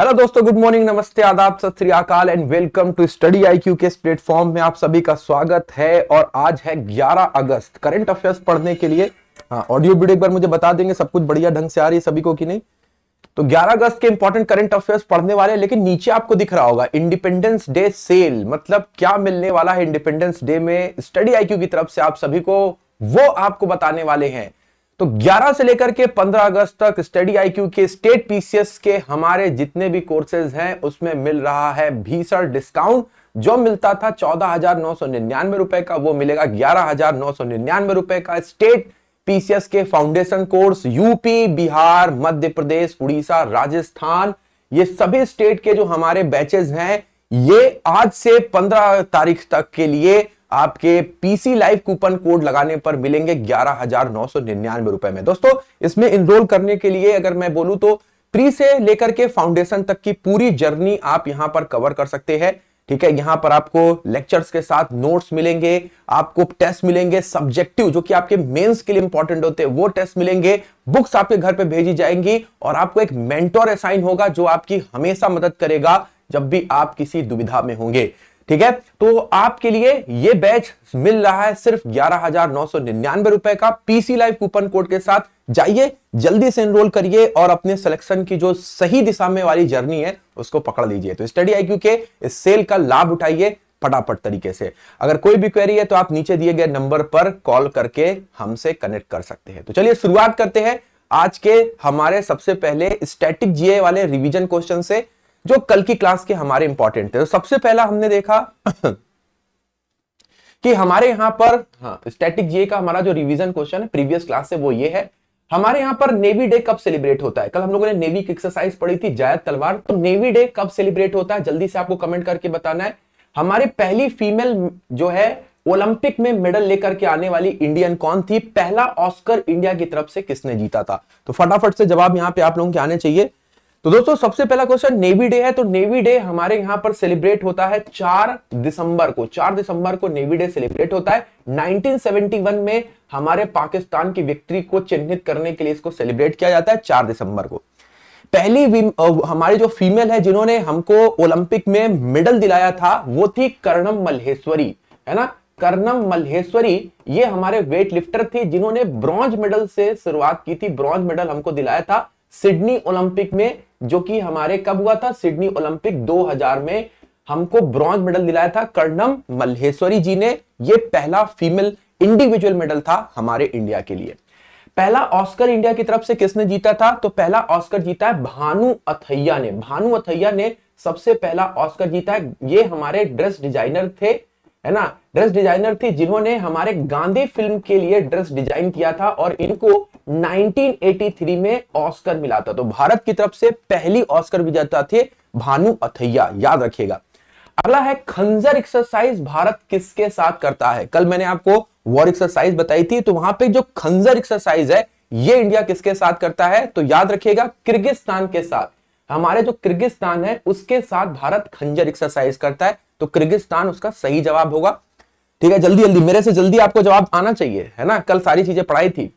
hello दोस्तों good morning नमस्ते आदाब सत अकाल and welcome to study IQ के इस प्लेटफॉर्म में आप सभी का स्वागत है और आज है 11 अगस्त करंट अफेयर्स पढ़ने के लिए हाँ ऑडियो वीडियो एक बार मुझे बता देंगे सब कुछ बढ़िया ढंग से आ रही है सभी को कि नहीं तो 11 अगस्त के इंपॉर्टेंट करंट अफेयर्स पढ़ने वाले हैं लेकिन नीचे आपको दिख रहा होगा इंडिपेंडेंस डे सेल मतलब क्या मिलने वाला है इंडिपेंडेंस डे में स्टडी आईक्यू की तरफ से आप सभी को वो आपको बताने वाले हैं तो 11 से लेकर के 15 अगस्त तक स्टडी आईक्यू के स्टेट पीसीएस के हमारे जितने भी कोर्सेज हैं उसमें मिल रहा है भीषण डिस्काउंट जो मिलता था चौदह हजार नौ सौ निन्यानवे रुपए का वो मिलेगा ग्यारह हजार नौ सौ निन्यानवे रुपए का स्टेट पीसीएस के foundation course UP Bihar Madhya Pradesh Odisha Rajasthan ये सभी स्टेट के जो हमारे बैचेज हैं ये आज से पंद्रह तारीख तक के लिए आपके पीसी लाइव कूपन कोड लगाने पर मिलेंगे ग्यारह हजार नौ सौ निन्यानवे रुपए में दोस्तों इसमें इनरोल करने के लिए अगर मैं बोलूं तो प्री से लेकर के फाउंडेशन तक की पूरी जर्नी आप यहां पर कवर कर सकते हैं ठीक है यहां पर आपको लेक्चर्स के साथ नोट्स मिलेंगे आपको टेस्ट मिलेंगे सब्जेक्टिव जो कि आपके मेंस के लिए इंपॉर्टेंट होते हैं वो टेस्ट मिलेंगे बुक्स आपके घर पे भेजी जाएंगी और आपको एक मेंटोर असाइन होगा जो आपकी हमेशा मदद करेगा जब भी आप किसी दुविधा में होंगे ठीक है तो आपके लिए ये बैच मिल रहा है सिर्फ ग्यारह हजार नौ सौ निन्यानवे रुपए का पीसी लाइव कूपन कोड के साथ जाइए जल्दी से एनरोल करिए और अपने सिलेक्शन की जो सही दिशा में वाली जर्नी है उसको पकड़ लीजिए तो स्टडी क्यू के इस सेल का लाभ उठाइए फटाफट तरीके से अगर कोई भी क्वेरी है तो आप नीचे दिए गए नंबर पर कॉल करके हमसे कनेक्ट कर सकते हैं तो चलिए शुरुआत करते हैं आज के हमारे सबसे पहले स्टैटिक जीए वाले रिवीजन क्वेश्चन से जो कल की क्लास के हमारे इंपॉर्टेंट थे तो सबसे पहला हमने देखा कि हमारे यहां पर हाँ स्टैटिक जीए का हमारा जो रिवीजन क्वेश्चन है प्रीवियस क्लास से वो ये है हमारे यहां पर नेवी डे कब सेलिब्रेट होता है कल हम लोगों ने नेवी की एक्सरसाइज पढ़ी थी जायद तलवार तो नेवी डे कब सेलिब्रेट होता है जल्दी से आपको कमेंट करके बताना है हमारे पहली फीमेल जो है ओलंपिक में मेडल लेकर के आने वाली इंडियन कौन थी पहला ऑस्कर इंडिया की तरफ से किसने जीता था तो फटाफट से जवाब यहां पे आप लोगों के आने चाहिए तो दोस्तों सबसे पहला क्वेश्चन नेवी डे है तो नेवी डे हमारे यहां पर सेलिब्रेट होता है 4 दिसंबर को 4 दिसंबर को नेवी डे सेलिब्रेट होता है 1971 में हमारे पाकिस्तान की विक्ट्री को चिन्हित करने के लिए इसको सेलिब्रेट किया जाता है 4 दिसंबर को पहली हमारी जो फीमेल है जिन्होंने हमको ओलंपिक में मेडल दिलाया था वो थी कर्णम मल्हेश्वरी है ना कर्णम मल्हेश्वरी ये हमारे वेट लिफ्टर थी जिन्होंने ब्रॉन्ज मेडल से शुरुआत की थी ब्रॉन्ज मेडल हमको दिलाया था सिडनी ओलंपिक में जो कि हमारे कब हुआ था सिडनी ओलंपिक 2000 में हमको ब्रॉन्ज मेडल दिलाया था कर्णम मल्हेश्वरी जी ने यह पहला फीमेल इंडिविजुअल मेडल था हमारे इंडिया के लिए पहला ऑस्कर इंडिया की तरफ से किसने जीता था तो पहला ऑस्कर जीता है भानु अथैया ने भानु अथैया ने सबसे पहला ऑस्कर जीता है ये हमारे ड्रेस डिजाइनर थे है ना ड्रेस डिजाइनर थी जिन्होंने हमारे गांधी फिल्म के लिए ड्रेस डिजाइन किया था और इनको 1983 में ऑस्कर मिला था तो भारत की तरफ से पहली ऑस्कर विजेता थे भानु अथैया याद रखिएगा अगला है खंजर एक्सरसाइज भारत किसके साथ करता है कल मैंने आपको वॉर एक्सरसाइज बताई थी तो वहां पे जो खंजर एक्सरसाइज है ये इंडिया किसके साथ करता है तो याद रखिएगा किर्गिस्तान के साथ हमारे जो किर्गिस्तान है उसके साथ भारत खंजर एक्सरसाइज करता है तो किर्गिस्तान उसका सही जवाब होगा ठीक है जल्दी जल्दी मेरे से जल्दी आपको जवाब आना चाहिए है ना कल सारी चीजें पढ़ाई थी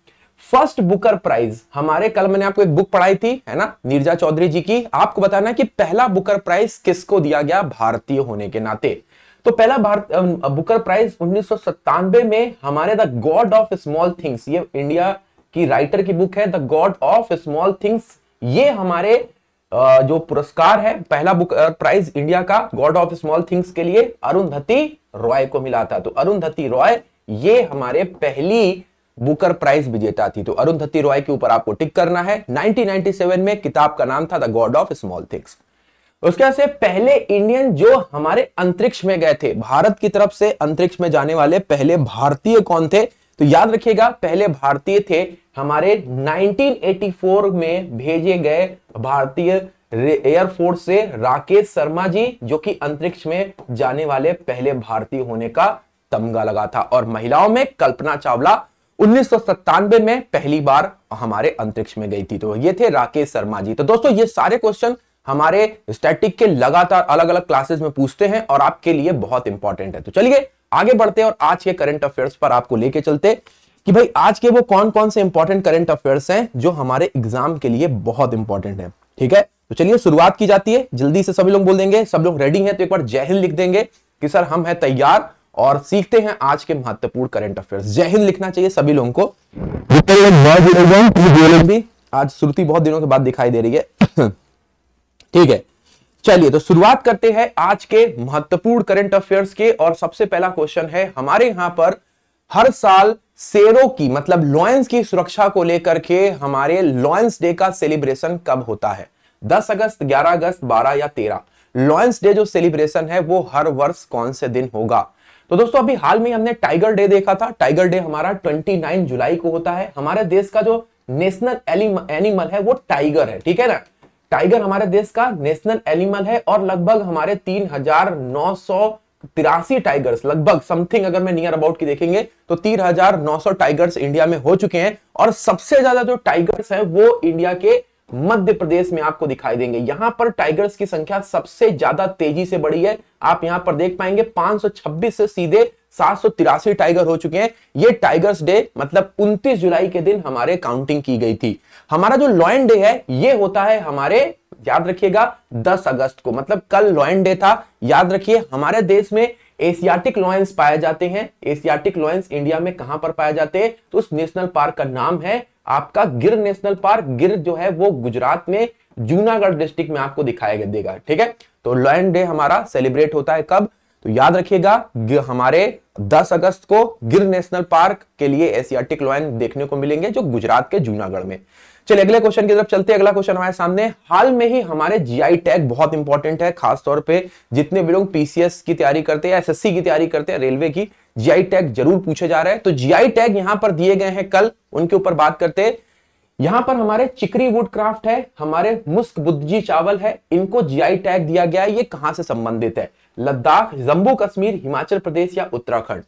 फर्स्ट बुकर प्राइज हमारे कल मैंने आपको एक बुक पढ़ाई थी है ना नीरजा चौधरी जी की आपको बताना कि पहला बुकर प्राइज किसको दिया गया भारतीय होने के नाते तो पहला भारत बुकर प्राइज उन्नीस में हमारे the god of small things ये इंडिया की राइटर की बुक है the god of small things ये हमारे जो पुरस्कार है पहला बुक प्राइज इंडिया का गॉड ऑफ स्मॉल थिंग्स के लिए अरुंधति रॉय को मिला था तो अरुंधति रॉय ये हमारे पहली बुकर प्राइज विजेता थी तो अरुंधति रॉय के ऊपर आपको टिक करना है 1997 में किताब का नाम था the god of small things उसके बाद से पहले इंडियन जो हमारे अंतरिक्ष में गए थे भारत की तरफ से अंतरिक्ष में जाने वाले पहले भारतीय कौन थे तो याद रखिएगा पहले भारतीय थे हमारे 1984 में भेजे गए भारतीय एयरफोर्स से राकेश शर्मा जी जो कि अंतरिक्ष में जाने वाले पहले भारतीय होने का तमगा लगा था और महिलाओं में कल्पना चावला उन्नीस में पहली बार हमारे अंतरिक्ष में गई थी तो ये थे राकेश शर्मा जी तो दोस्तों ये सारे क्वेश्चन हमारे स्टैटिक के लगातार अलग अलग क्लासेस में पूछते हैं और आपके लिए बहुत इंपॉर्टेंट है तो चलिए आगे बढ़ते हैं और आज के करंट अफेयर्स पर आपको लेके चलते कि भाई आज के वो कौन कौन से इंपॉर्टेंट करंट अफेयर्स हैं जो हमारे एग्जाम के लिए बहुत इंपॉर्टेंट है ठीक है तो चलिए शुरुआत की जाती है जल्दी से सभी लोग बोल देंगे सब लोग रेडी हैं तो एक बार जय हिंद लिख देंगे कि सर हम हैं तैयार और सीखते हैं आज के महत्वपूर्ण करंट अफेयर्स जय हिंद लिखना चाहिए सभी लोगों को भी आज श्रुति बहुत दिनों के बाद दिखाई दे रही है ठीक है चलिए तो शुरुआत करते हैं आज के महत्वपूर्ण करंट अफेयर्स के और सबसे पहला क्वेश्चन है हमारे यहां पर हर साल शेरों की मतलब लॉयंस की सुरक्षा को लेकर के हमारे लॉयंस डे का सेलिब्रेशन कब होता है 10 अगस्त 11 अगस्त 12 या 13 लॉयंस डे जो सेलिब्रेशन है वो हर वर्ष कौन से दिन होगा तो दोस्तों अभी हाल में हमने टाइगर डे देखा था टाइगर डे हमारा 29 जुलाई को होता है हमारे देश का जो नेशनल एनिमल है वो टाइगर है ठीक है ना टाइगर हमारे देश का नेशनल एनिमल है और लगभग हमारे तीन हजार नौ सौ तिरासी टाइगर्स लगभग समथिंग अगर मैं नियर अबाउट की देखेंगे तो तीन हजार नौ सौ टाइगर्स इंडिया में हो चुके हैं और सबसे ज्यादा जो टाइगर्स है वो इंडिया के मध्य प्रदेश में आपको दिखाई देंगे यहां पर टाइगर्स की संख्या सबसे ज्यादा तेजी से बढ़ी है आप यहां पर देख पाएंगे 526 से सीधे सात टाइगर हो चुके हैं ये टाइगर्स डे मतलब 29 जुलाई के दिन हमारे काउंटिंग की गई थी हमारा जो लॉयन डे है ये होता है हमारे याद रखिएगा 10 अगस्त को मतलब कल लॉयन डे था याद रखिए हमारे देश में एशियाटिक लॉयंस पाए जाते हैं एशियाटिक लॉयंस इंडिया में कहां पर पाए जाते हैं तो उस नेशनल पार्क का नाम है आपका गिर नेशनल पार्क गिर जो है वो गुजरात में जूनागढ़ डिस्ट्रिक्ट में आपको दिखाया देगा ठीक है तो लॉयन डे हमारा सेलिब्रेट होता है कब तो याद रखिएगा हमारे 10 अगस्त को गिर नेशनल पार्क के लिए एशियाटिक लॉयन देखने को मिलेंगे जो गुजरात के जूनागढ़ में चलिए अगले क्वेश्चन की तरफ चलते हैं अगला क्वेश्चन हमारे सामने हाल में ही हमारे जीआई टैग बहुत इंपॉर्टेंट है खासतौर पे जितने भी लोग पीसीएस की तैयारी करते हैं एसएससी की तैयारी करते हैं रेलवे की जीआई टैग जरूर पूछे जा रहे हैं तो जीआई टैग यहां पर दिए गए हैं कल उनके ऊपर बात करते यहां पर हमारे चिकरी वुड क्राफ्ट है हमारे मुस्क बुद्धजी चावल है इनको जीआई टैग दिया गया है ये कहां से संबंधित है लद्दाख जम्मू कश्मीर हिमाचल प्रदेश या उत्तराखंड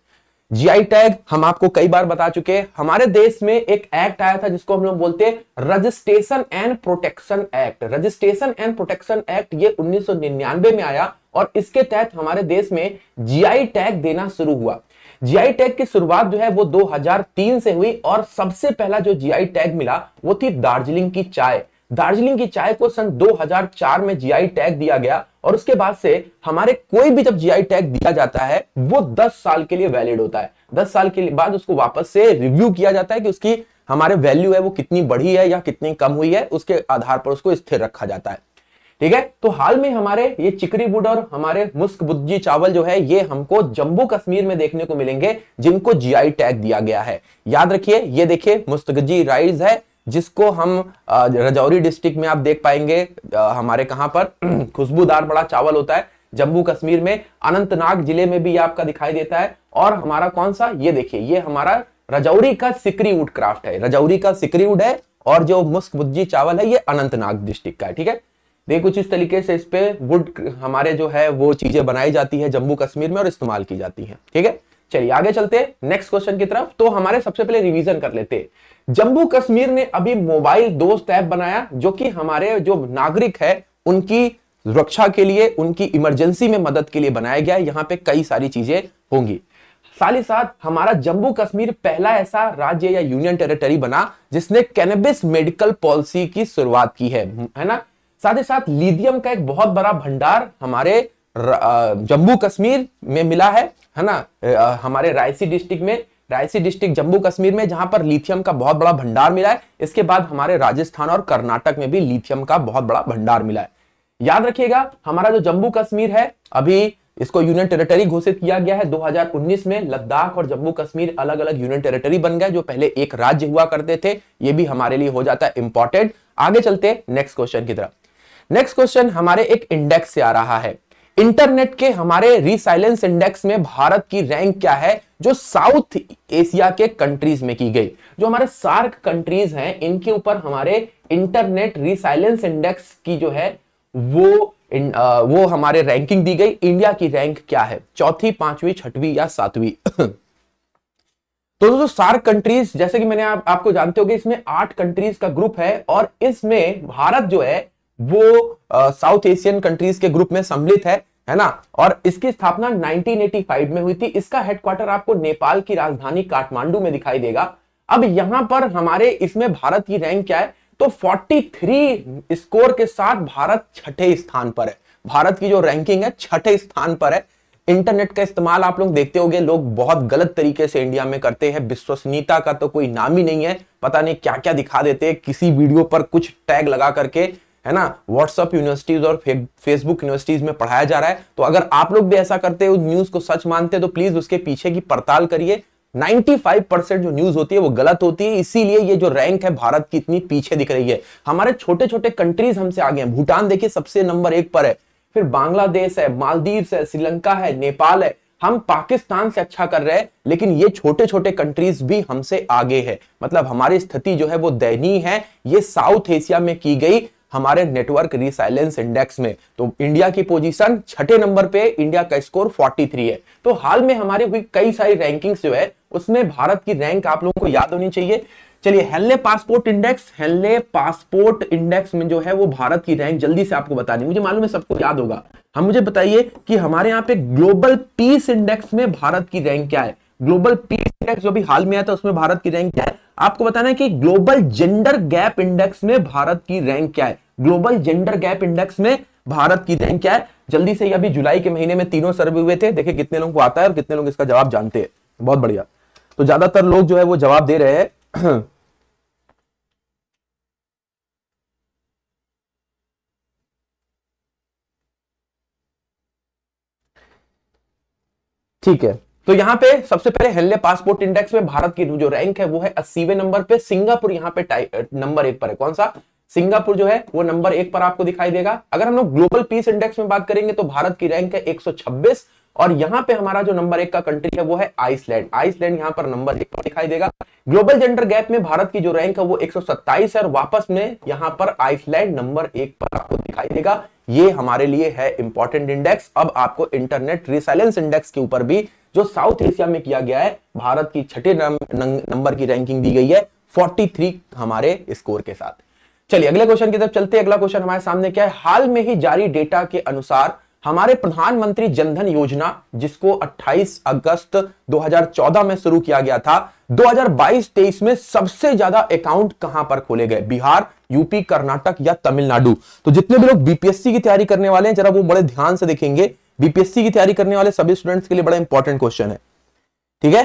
जीआई टैग हम आपको कई बार बता चुके हैं हमारे देश में एक एक्ट आया था जिसको हम लोग बोलते हैं registration and protection act registration and protection act ये 1999 में आया और इसके तहत हमारे देश में जीआई टैग देना शुरू हुआ जीआई टैग की शुरुआत जो है वो 2003 से हुई और सबसे पहला जो जीआई टैग मिला वो थी दार्जिलिंग की चाय दार्जिलिंग की चाय को सन 2004 में जीआई टैग दिया गया और उसके बाद से हमारे कोई भी जब जीआई टैग दिया जाता है वो 10 साल के लिए वैलिड होता है 10 साल के बाद उसको वापस से रिव्यू किया जाता है कि उसकी हमारे वैल्यू है वो कितनी बढ़ी है या कितनी कम हुई है उसके आधार पर उसको स्थिर रखा जाता है ठीक है तो हाल में हमारे ये चिकरी बुड और हमारे मुस्क बुद्धि चावल जो है ये हमको जम्मू कश्मीर में देखने को मिलेंगे जिनको जीआई टैग दिया गया है याद रखिए ये देखिए मुस्तगजी राइस है जिसको हम रजौरी डिस्ट्रिक्ट में आप देख पाएंगे हमारे कहां पर खुशबूदार बड़ा चावल होता है जम्मू कश्मीर में अनंतनाग जिले में भी आपका दिखाई देता है और हमारा कौन सा ये देखिए ये हमारा रजौरी का सिकरी वुड क्राफ्ट है रजौरी का सिकरी वुड है और जो मुस्क बुद्धि चावल है ये अनंतनाग डिस्ट्रिक्ट का है ठीक है देखिए कुछ इस तरीके से इस पे वुड हमारे जो है वो चीजें बनाई जाती है जम्मू कश्मीर में और इस्तेमाल की जाती है ठीक है चलिए आगे चलते हैं नेक्स्ट क्वेश्चन की तरफ तो हमारे सबसे पहले रिवीजन कर लेते हैं जम्मू कश्मीर ने अभी मोबाइल दोस्त ऐप बनाया जो कि हमारे जो नागरिक है उनकी सुरक्षा के लिए उनकी इमरजेंसी में मदद के लिए बनाया गया है यहाँ पे कई सारी चीजें होंगी साथ ही साथ हमारा जम्मू कश्मीर पहला ऐसा राज्य या यूनियन टेरिटरी बना जिसने कैनबिस मेडिकल पॉलिसी की शुरुआत की है है ना साथ ही साथ लीथियम का एक बहुत बड़ा भंडार हमारे जम्मू कश्मीर में मिला है है ना हमारे रायसी डिस्ट्रिक्ट में रायसी डिस्ट्रिक्ट जम्मू कश्मीर में जहां पर लिथियम का बहुत बड़ा भंडार मिला है इसके बाद हमारे राजस्थान और कर्नाटक में भी लिथियम का बहुत बड़ा भंडार मिला है याद रखिएगा हमारा जो जम्मू कश्मीर है अभी इसको यूनियन टेरिटरी घोषित किया गया है 2019 में लद्दाख और जम्मू कश्मीर अलग अलग यूनियन टेरिटरी बन गए जो पहले एक राज्य हुआ करते थे ये भी हमारे लिए हो जाता है इंपॉर्टेंट आगे चलते नेक्स्ट क्वेश्चन की तरफ नेक्स्ट क्वेश्चन हमारे एक इंडेक्स से आ रहा है इंटरनेट के हमारे रिसाइलेंस इंडेक्स में भारत की रैंक क्या है जो साउथ एशिया के कंट्रीज में की गई जो हमारे सार्क कंट्रीज हैं इनके ऊपर हमारे इंटरनेट रिसाइलेंस इंडेक्स की जो है वो इन, आ, वो हमारे रैंकिंग दी गई इंडिया की रैंक क्या है चौथी पांचवी छठवीं या सातवीं तो दोस्तों सार्क कंट्रीज जैसे कि मैंने आप, आपको जानते हो इसमें आठ कंट्रीज का ग्रुप है और इसमें भारत जो है वो साउथ एशियन कंट्रीज के ग्रुप में सम्मिलित है है ना और इसकी स्थापना 1985 में हुई थी इसका हेडक्वार्टर आपको नेपाल की राजधानी काठमांडू में दिखाई देगा अब यहां पर हमारे इसमें भारत की रैंक क्या है तो 43 स्कोर के साथ भारत छठे स्थान पर है भारत की जो रैंकिंग है छठे स्थान पर है इंटरनेट का इस्तेमाल आप लोग देखते होंगे लोग बहुत गलत तरीके से इंडिया में करते हैं विश्वसनीयता का तो कोई नाम ही नहीं है पता नहीं क्या क्या दिखा देते हैं किसी वीडियो पर कुछ टैग लगा करके है ना व्हाट्सअप यूनिवर्सिटीज और फेसबुक यूनिवर्सिटीज में पढ़ाया जा रहा है तो अगर आप लोग भी ऐसा करते उस न्यूज को सच मानते हैं तो प्लीज उसके पीछे की पड़ताल करिए 95 परसेंट जो न्यूज होती है वो गलत होती है इसीलिए ये जो रैंक है भारत की इतनी पीछे दिख रही है हमारे छोटे छोटे कंट्रीज हमसे आगे हैं भूटान देखिए सबसे नंबर एक पर है फिर बांग्लादेश है मालदीव है श्रीलंका है नेपाल है हम पाकिस्तान से अच्छा कर रहे हैं लेकिन ये छोटे छोटे कंट्रीज भी हमसे आगे है मतलब हमारी स्थिति जो है वो दयनीय है ये साउथ एशिया में की गई हमारे नेटवर्क रिसाइलेंस इंडेक्स में तो इंडिया की पोजीशन छठे नंबर पे इंडिया का स्कोर 43 है तो हाल में हमारे हुई कई सारी रैंकिंग्स जो है उसमें भारत की रैंक आप लोगों को याद होनी चाहिए चलिए Henley passport index Henley passport index में जो है वो भारत की रैंक जल्दी से आपको बता दी मुझे मालूम है सबको याद होगा हम मुझे बताइए कि हमारे यहाँ पे ग्लोबल पीस इंडेक्स में भारत की रैंक क्या है ग्लोबल पीस इंडेक्स जो भी हाल में आया था उसमें भारत की रैंक क्या है आपको बताना है कि ग्लोबल जेंडर गैप इंडेक्स में भारत की रैंक क्या है ग्लोबल जेंडर गैप इंडेक्स में भारत की रैंक क्या है जल्दी से अभी जुलाई के महीने में तीनों सर्वे हुए थे देखिए कितने लोगों को आता है और कितने लोग इसका जवाब जानते हैं बहुत बढ़िया तो ज्यादातर लोग जो है वो जवाब दे रहे हैं ठीक है तो यहाँ पे सबसे पहले हेल्ले पासपोर्ट इंडेक्स में भारत की जो रैंक है वो है अस्सीवे नंबर पे सिंगापुर यहां पे नंबर एक पर है कौन सा सिंगापुर जो है वो नंबर एक पर आपको दिखाई देगा अगर हम लोग ग्लोबल पीस इंडेक्स में बात करेंगे तो भारत की रैंक है और यहां पे हमारा जो नंबर एक का कंट्री है वो है आइसलैंड आइसलैंड यहां पर नंबर एक पर दिखाई देगा ग्लोबल जेंडर गैप में भारत की जो रैंक है वो 127 है और वापस में यहां पर आइसलैंड नंबर एक पर आपको दिखाई देगा ये हमारे लिए है इंपॉर्टेंट इंडेक्स अब आपको इंटरनेट रिसाइलेंस इंडेक्स के ऊपर भी जो साउथ एशिया में किया गया है भारत की छठे नंबर की रैंकिंग दी गई है फोर्टी हमारे स्कोर के साथ चलिए अगले क्वेश्चन की तरफ चलते हैं अगला क्वेश्चन हमारे सामने क्या है हाल में ही जारी डेटा के अनुसार हमारे प्रधानमंत्री जनधन योजना जिसको 28 अगस्त 2014 में शुरू किया गया था 2022-23 में सबसे ज्यादा अकाउंट कहां पर खोले गए बिहार यूपी कर्नाटक या तमिलनाडु तो जितने भी लोग बीपीएससी की तैयारी करने वाले हैं जरा वो बड़े ध्यान से देखेंगे बीपीएससी की तैयारी करने वाले सभी स्टूडेंट्स के लिए बड़ा इंपॉर्टेंट क्वेश्चन है ठीक है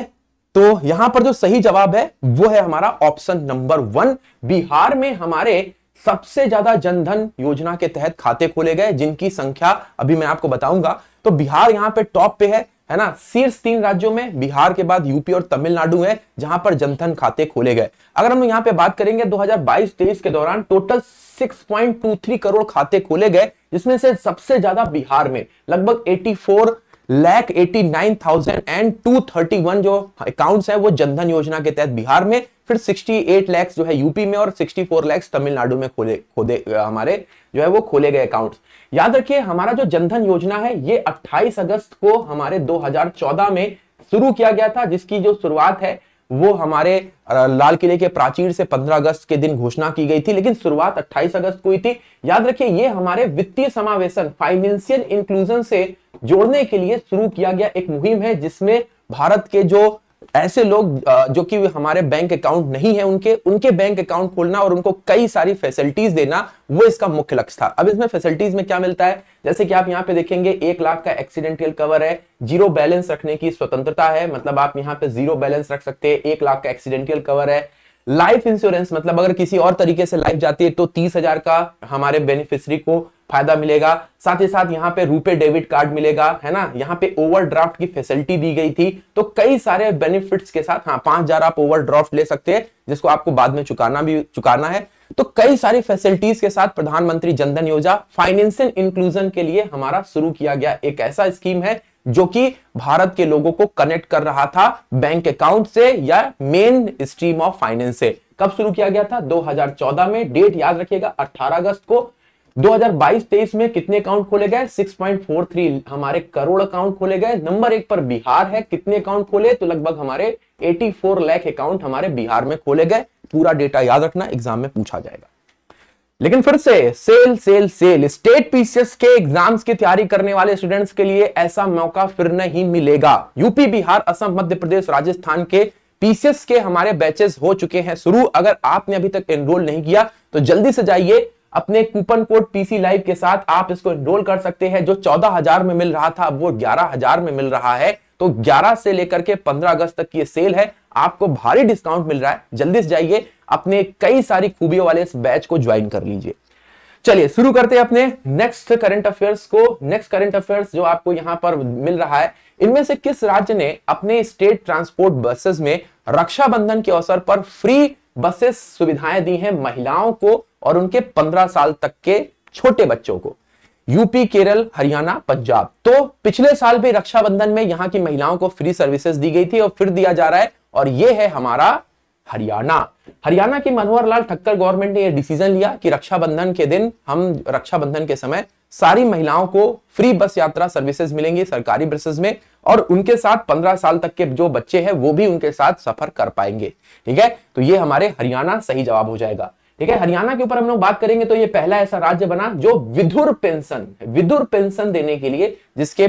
तो यहां पर जो सही जवाब है वो है हमारा ऑप्शन नंबर वन बिहार में हमारे सबसे ज्यादा जनधन योजना के तहत खाते खोले गए जिनकी संख्या अभी मैं आपको बताऊंगा तो बिहार यहाँ पे टॉप पे है है ना शीर्ष तीन राज्यों में बिहार के बाद यूपी और तमिलनाडु है जहां पर जनधन खाते खोले गए अगर हम यहाँ पे बात करेंगे 2022-23 के दौरान टोटल 6.23 करोड़ खाते खोले गए जिसमें से सबसे ज्यादा बिहार में लगभग 84 lakh eighty nine thousand and two thirty one जो अकाउंट्स है वो जनधन योजना के तहत बिहार में फिर 68 लैक्स जो है यूपी में और 64 लैक्स तमिलनाडु में खोले खोदे हमारे जो है वो खोले गए अकाउंट्स याद रखिए हमारा जो जनधन योजना है ये 28 अगस्त को हमारे 2014 में शुरू किया गया था जिसकी जो शुरुआत है वो हमारे लाल किले के प्राचीर से 15 अगस्त के दिन घोषणा की गई थी लेकिन शुरुआत 28 अगस्त को ही थी याद रखिए ये हमारे वित्तीय समावेशन फाइनेंशियल इंक्लूजन से जोड़ने के लिए शुरू किया गया एक मुहिम है जिसमें भारत के जो ऐसे लोग जो कि हमारे बैंक अकाउंट नहीं है उनके उनके बैंक अकाउंट खोलना और उनको कई सारी फैसिलिटीज देना वो इसका मुख्य लक्ष्य था अब इसमें फैसिलिटीज में क्या मिलता है जैसे कि आप यहाँ पे देखेंगे एक लाख का एक्सीडेंटियल कवर है जीरो बैलेंस रखने की स्वतंत्रता है मतलब आप यहाँ पे जीरो बैलेंस रख सकते हैं एक लाख का एक्सीडेंटियल कवर है लाइफ इंश्योरेंस मतलब अगर किसी और तरीके से लाइफ जाती है तो तीस हजार का हमारे बेनिफिशरी को फायदा मिलेगा साथ ही साथ यहाँ पे रुपए डेबिट कार्ड मिलेगा है ना यहाँ पे ओवरड्राफ्ट की फैसिलिटी दी गई थी तो कई सारे बेनिफिट्स के साथ हाँ पांच हजार आप ओवरड्राफ्ट ले सकते हैं जिसको आपको बाद में चुकाना भी चुकाना है तो कई सारी फैसिलिटीज के साथ प्रधानमंत्री जनधन योजना फाइनेंशियल इंक्लूजन के लिए हमारा शुरू किया गया एक ऐसा स्कीम है जो कि भारत के लोगों को कनेक्ट कर रहा था बैंक अकाउंट से या मेन स्ट्रीम ऑफ फाइनेंस से कब शुरू किया गया था 2014 में डेट याद रखिएगा 18 अगस्त को 2022-23 में कितने अकाउंट खोले गए 6.43 हमारे करोड़ अकाउंट खोले गए नंबर एक पर बिहार है कितने अकाउंट खोले तो लगभग हमारे 84 लाख अकाउंट हमारे बिहार में खोले गए पूरा डेटा याद रखना एग्जाम में पूछा जाएगा लेकिन फिर से sale sale sale state PCS के एग्जाम्स की तैयारी करने वाले स्टूडेंट्स के लिए ऐसा मौका फिर नहीं मिलेगा यूपी बिहार असम मध्य प्रदेश राजस्थान के पीसीएस के हमारे बैचेस हो चुके हैं शुरू अगर आपने अभी तक एनरोल नहीं किया तो जल्दी से जाइए अपने कूपन कोड पीसी लाइव के साथ आप इसको एनरोल कर सकते हैं जो चौदह हजार में मिल रहा था वो ग्यारह हजार में मिल रहा है तो 11 से लेकर के 15 अगस्त तक की सेल है आपको भारी डिस्काउंट मिल रहा है जल्दी से जाइए अपने कई सारी खूबियों वाले इस बैच को ज्वाइन कर लीजिए चलिए शुरू करते हैं अपने नेक्स्ट करंट अफेयर्स को नेक्स्ट करंट अफेयर्स जो आपको यहां पर मिल रहा है इनमें से किस राज्य ने अपने स्टेट ट्रांसपोर्ट बसेस में रक्षाबंधन के अवसर पर फ्री बसेस सुविधाएं दी हैं महिलाओं को और उनके 15 साल तक के छोटे बच्चों को यूपी केरल हरियाणा पंजाब तो पिछले साल भी रक्षाबंधन में यहाँ की महिलाओं को फ्री सर्विसेज दी गई थी और फिर दिया जा रहा है और यह है हमारा हरियाणा हरियाणा के मनोहर लाल ठक्कर गवर्नमेंट ने यह डिसीजन लिया कि रक्षाबंधन के दिन हम रक्षाबंधन के समय सारी महिलाओं को फ्री बस यात्रा सर्विसेज मिलेंगी सरकारी बसेस में और उनके साथ 15 साल तक के जो बच्चे हैं वो भी उनके साथ सफर कर पाएंगे ठीक है तो ये हमारे हरियाणा सही जवाब हो जाएगा ठीक है हरियाणा के ऊपर हम लोग बात करेंगे तो ये पहला ऐसा राज्य बना जो विधुर पेंशन विधुर पेंशन देने के लिए जिसके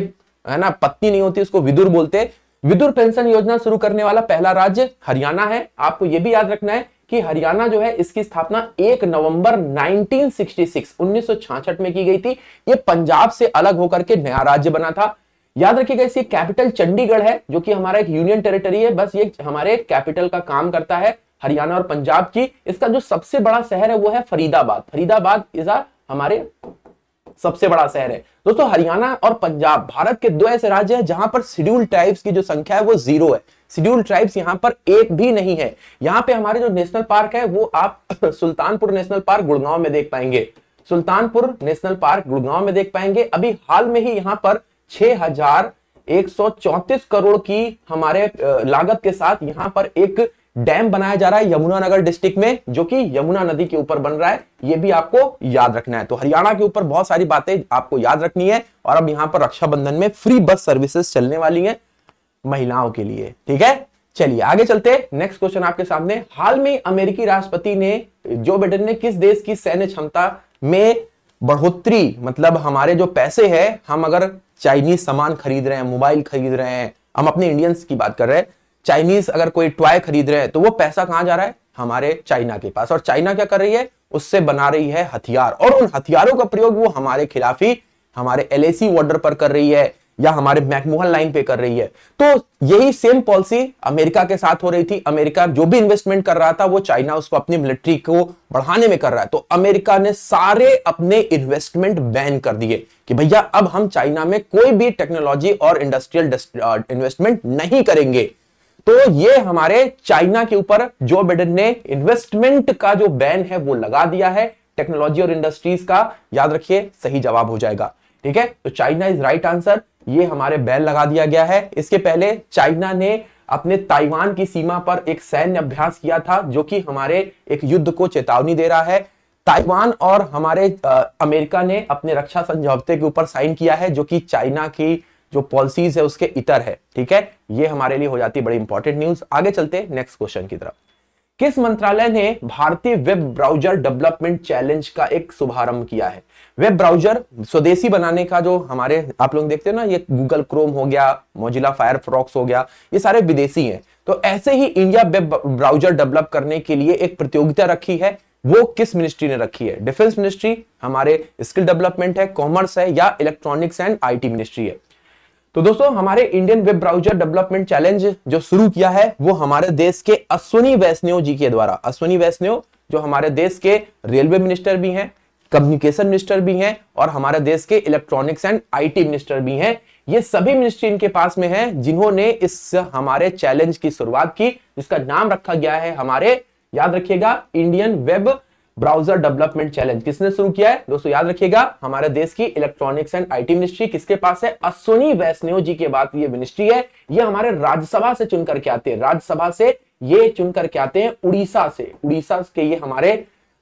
है ना पत्नी नहीं होती उसको विदुर बोलते विदुर पेंशन योजना शुरू करने वाला पहला राज्य हरियाणा है आपको यह भी याद रखना है कि हरियाणा जो है इसकी स्थापना 1 नवंबर 1966 1966 में की गई थी ये पंजाब से अलग होकर के नया राज्य बना था याद रखिएगा इसकी कैपिटल चंडीगढ़ है जो कि हमारा एक यूनियन टेरिटरी है बस ये हमारे कैपिटल का काम करता है हरियाणा और पंजाब की इसका जो सबसे बड़ा शहर है वो है फरीदाबाद फरीदाबाद इज हमारे सबसे बड़ा शहर है दोस्तों हरियाणा और पंजाब भारत के दो ऐसे राज्य हैं जहां पर शेड्यूल ट्राइब्स की जो संख्या है वो जीरो है शेड्यूल ट्राइब्स यहां पर एक भी नहीं है यहाँ पे हमारे जो नेशनल पार्क है वो आप सुल्तानपुर नेशनल पार्क गुड़गांव में देख पाएंगे सुल्तानपुर नेशनल पार्क गुड़गांव में देख पाएंगे अभी हाल में ही यहाँ पर छह हजार एक सौ करोड़ की हमारे लागत के साथ यहाँ पर एक डैम बनाया जा रहा है यमुनानगर डिस्ट्रिक्ट में जो कि यमुना नदी के ऊपर बन रहा है ये भी आपको याद रखना है तो हरियाणा के ऊपर बहुत सारी बातें आपको याद रखनी है और अब यहां पर रक्षाबंधन में फ्री बस सर्विसेज चलने वाली है महिलाओं के लिए ठीक है चलिए आगे चलते नेक्स्ट क्वेश्चन आपके सामने हाल में अमेरिकी राष्ट्रपति ने जो बिडेन ने किस देश की सैन्य क्षमता में बढ़ोतरी मतलब हमारे जो पैसे है हम अगर चाइनीज सामान खरीद रहे हैं मोबाइल खरीद रहे हैं हम अपने इंडियंस की बात कर रहे हैं चाइनीज अगर कोई ट्वाय खरीद रहे हैं तो वो पैसा कहां जा रहा है हमारे चाइना के पास और चाइना क्या कर रही है उससे बना रही है हथियार और उन हथियारों का प्रयोग वो हमारे खिलाफ ही हमारे एल बॉर्डर पर कर रही है या हमारे मैकमोहन लाइन पे कर रही है तो यही सेम पॉलिसी अमेरिका के साथ हो रही थी अमेरिका जो भी इन्वेस्टमेंट कर रहा था वो चाइना उसको अपनी मिलिट्री को बढ़ाने में कर रहा है तो अमेरिका ने सारे अपने इन्वेस्टमेंट बैन कर दिए कि भैया अब हम चाइना में कोई भी टेक्नोलॉजी और इंडस्ट्रियल इन्वेस्टमेंट uh, नहीं करेंगे तो ये हमारे चाइना के ऊपर जो बिडेन ने इन्वेस्टमेंट का जो बैन है वो लगा दिया है टेक्नोलॉजी और इंडस्ट्रीज का याद रखिए सही जवाब हो जाएगा ठीक है तो चाइना इज राइट आंसर ये हमारे बैन लगा दिया गया है इसके पहले चाइना ने अपने ताइवान की सीमा पर एक सैन्य अभ्यास किया था जो कि हमारे एक युद्ध को चेतावनी दे रहा है ताइवान और हमारे आ, अमेरिका ने अपने रक्षा समझौते के ऊपर साइन किया है जो कि चाइना की जो पॉलिसीज है उसके इतर है ठीक है ये हमारे लिए हो जाती है बड़ी इंपॉर्टेंट न्यूज आगे चलते हैं नेक्स्ट क्वेश्चन की तरफ किस मंत्रालय ने भारतीय वेब ब्राउजर डेवलपमेंट चैलेंज का एक शुभारंभ किया है वेब ब्राउजर स्वदेशी बनाने का जो हमारे आप लोग देखते हैं ना ये गूगल क्रोम हो गया मोजिला फ्रॉक्स हो गया ये सारे विदेशी हैं तो ऐसे ही इंडिया वेब ब्राउजर डेवलप करने के लिए एक प्रतियोगिता रखी है वो किस मिनिस्ट्री ने रखी है डिफेंस मिनिस्ट्री हमारे स्किल डेवलपमेंट है कॉमर्स है या इलेक्ट्रॉनिक्स एंड आई मिनिस्ट्री है तो दोस्तों हमारे Indian web browser development challenge जो शुरू किया है वो हमारे देश के अश्वनी वैष्णव जी के द्वारा अश्वनी वैष्णव जो हमारे देश के रेलवे मिनिस्टर भी हैं कम्युनिकेशन मिनिस्टर भी हैं और हमारे देश के इलेक्ट्रॉनिक्स एंड आईटी मिनिस्टर भी हैं ये सभी मिनिस्ट्री इनके पास में है जिन्होंने इस हमारे चैलेंज की शुरुआत की जिसका नाम रखा गया है हमारे याद रखिएगा Indian web browser development challenge किसने शुरू किया है दोस्तों याद रखिएगा हमारे देश की इलेक्ट्रॉनिक्स एंड आईटी मिनिस्ट्री किसके पास है अश्विनी वैष्णव जी के बाद ये मिनिस्ट्री है ये हमारे राज्यसभा से चुन करके आते हैं राज्यसभा से ये चुन करके आते हैं उड़ीसा से उड़ीसा के ये हमारे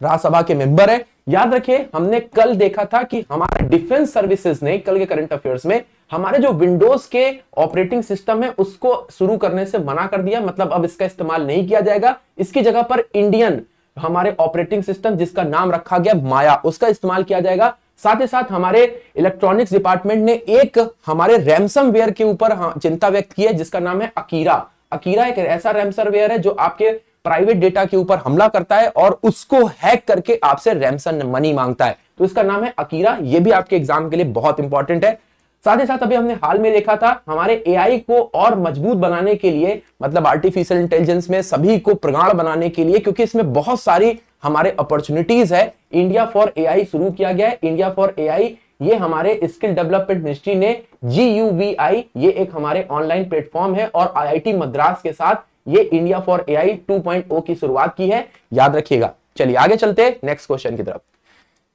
राज्यसभा के मेंबर है याद रखिये हमने कल देखा था कि हमारे डिफेंस सर्विसेज ने कल के करंट अफेयर्स में हमारे जो विंडोज के ऑपरेटिंग सिस्टम है उसको शुरू करने से मना कर दिया मतलब अब इसका इस्तेमाल नहीं किया जाएगा इसकी जगह पर इंडियन हमारे ऑपरेटिंग सिस्टम जिसका नाम रखा गया माया उसका इस्तेमाल किया जाएगा साथ ही साथ हमारे इलेक्ट्रॉनिक्स डिपार्टमेंट ने एक हमारे वेयर के ऊपर हाँ, चिंता व्यक्त की है जिसका नाम है अकीरा अकीरा एक ऐसा वेयर है जो आपके प्राइवेट डेटा के ऊपर हमला करता है और उसको हैक करके आपसे रैमसन मनी मांगता है तो इसका नाम है अकीरा ये भी आपके एग्जाम के लिए बहुत इंपॉर्टेंट है साथ ही साथ अभी हमने हाल में देखा था हमारे एआई को और मजबूत बनाने के लिए मतलब आर्टिफिशियल इंटेलिजेंस में सभी को प्रगाढ़ बनाने के लिए क्योंकि इसमें बहुत सारी हमारे अपॉर्चुनिटीज है इंडिया फॉर ए शुरू किया गया है इंडिया फॉर ए ये हमारे स्किल डेवलपमेंट मिनिस्ट्री ने जी ये एक हमारे ऑनलाइन प्लेटफॉर्म है और आईआईटी मद्रास के साथ ये इंडिया फॉर एआई 2.0 की शुरुआत की है याद रखिएगा चलिए आगे चलते नेक्स्ट क्वेश्चन की तरफ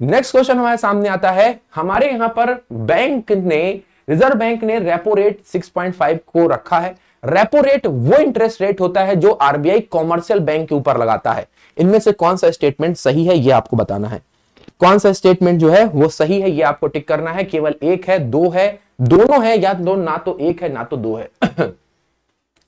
नेक्स्ट क्वेश्चन हमारे सामने आता है हमारे यहां पर बैंक ने रिजर्व बैंक ने रेपो रेट 6.5 को रखा है रेपो रेट वो इंटरेस्ट रेट होता है जो आरबीआई कॉमर्शियल बैंक के ऊपर लगाता है इनमें से कौन सा स्टेटमेंट सही है यह आपको बताना है कौन सा स्टेटमेंट जो है वो सही है यह आपको टिक करना है केवल एक है दो है दोनों है या दो तो ना तो एक है ना तो दो है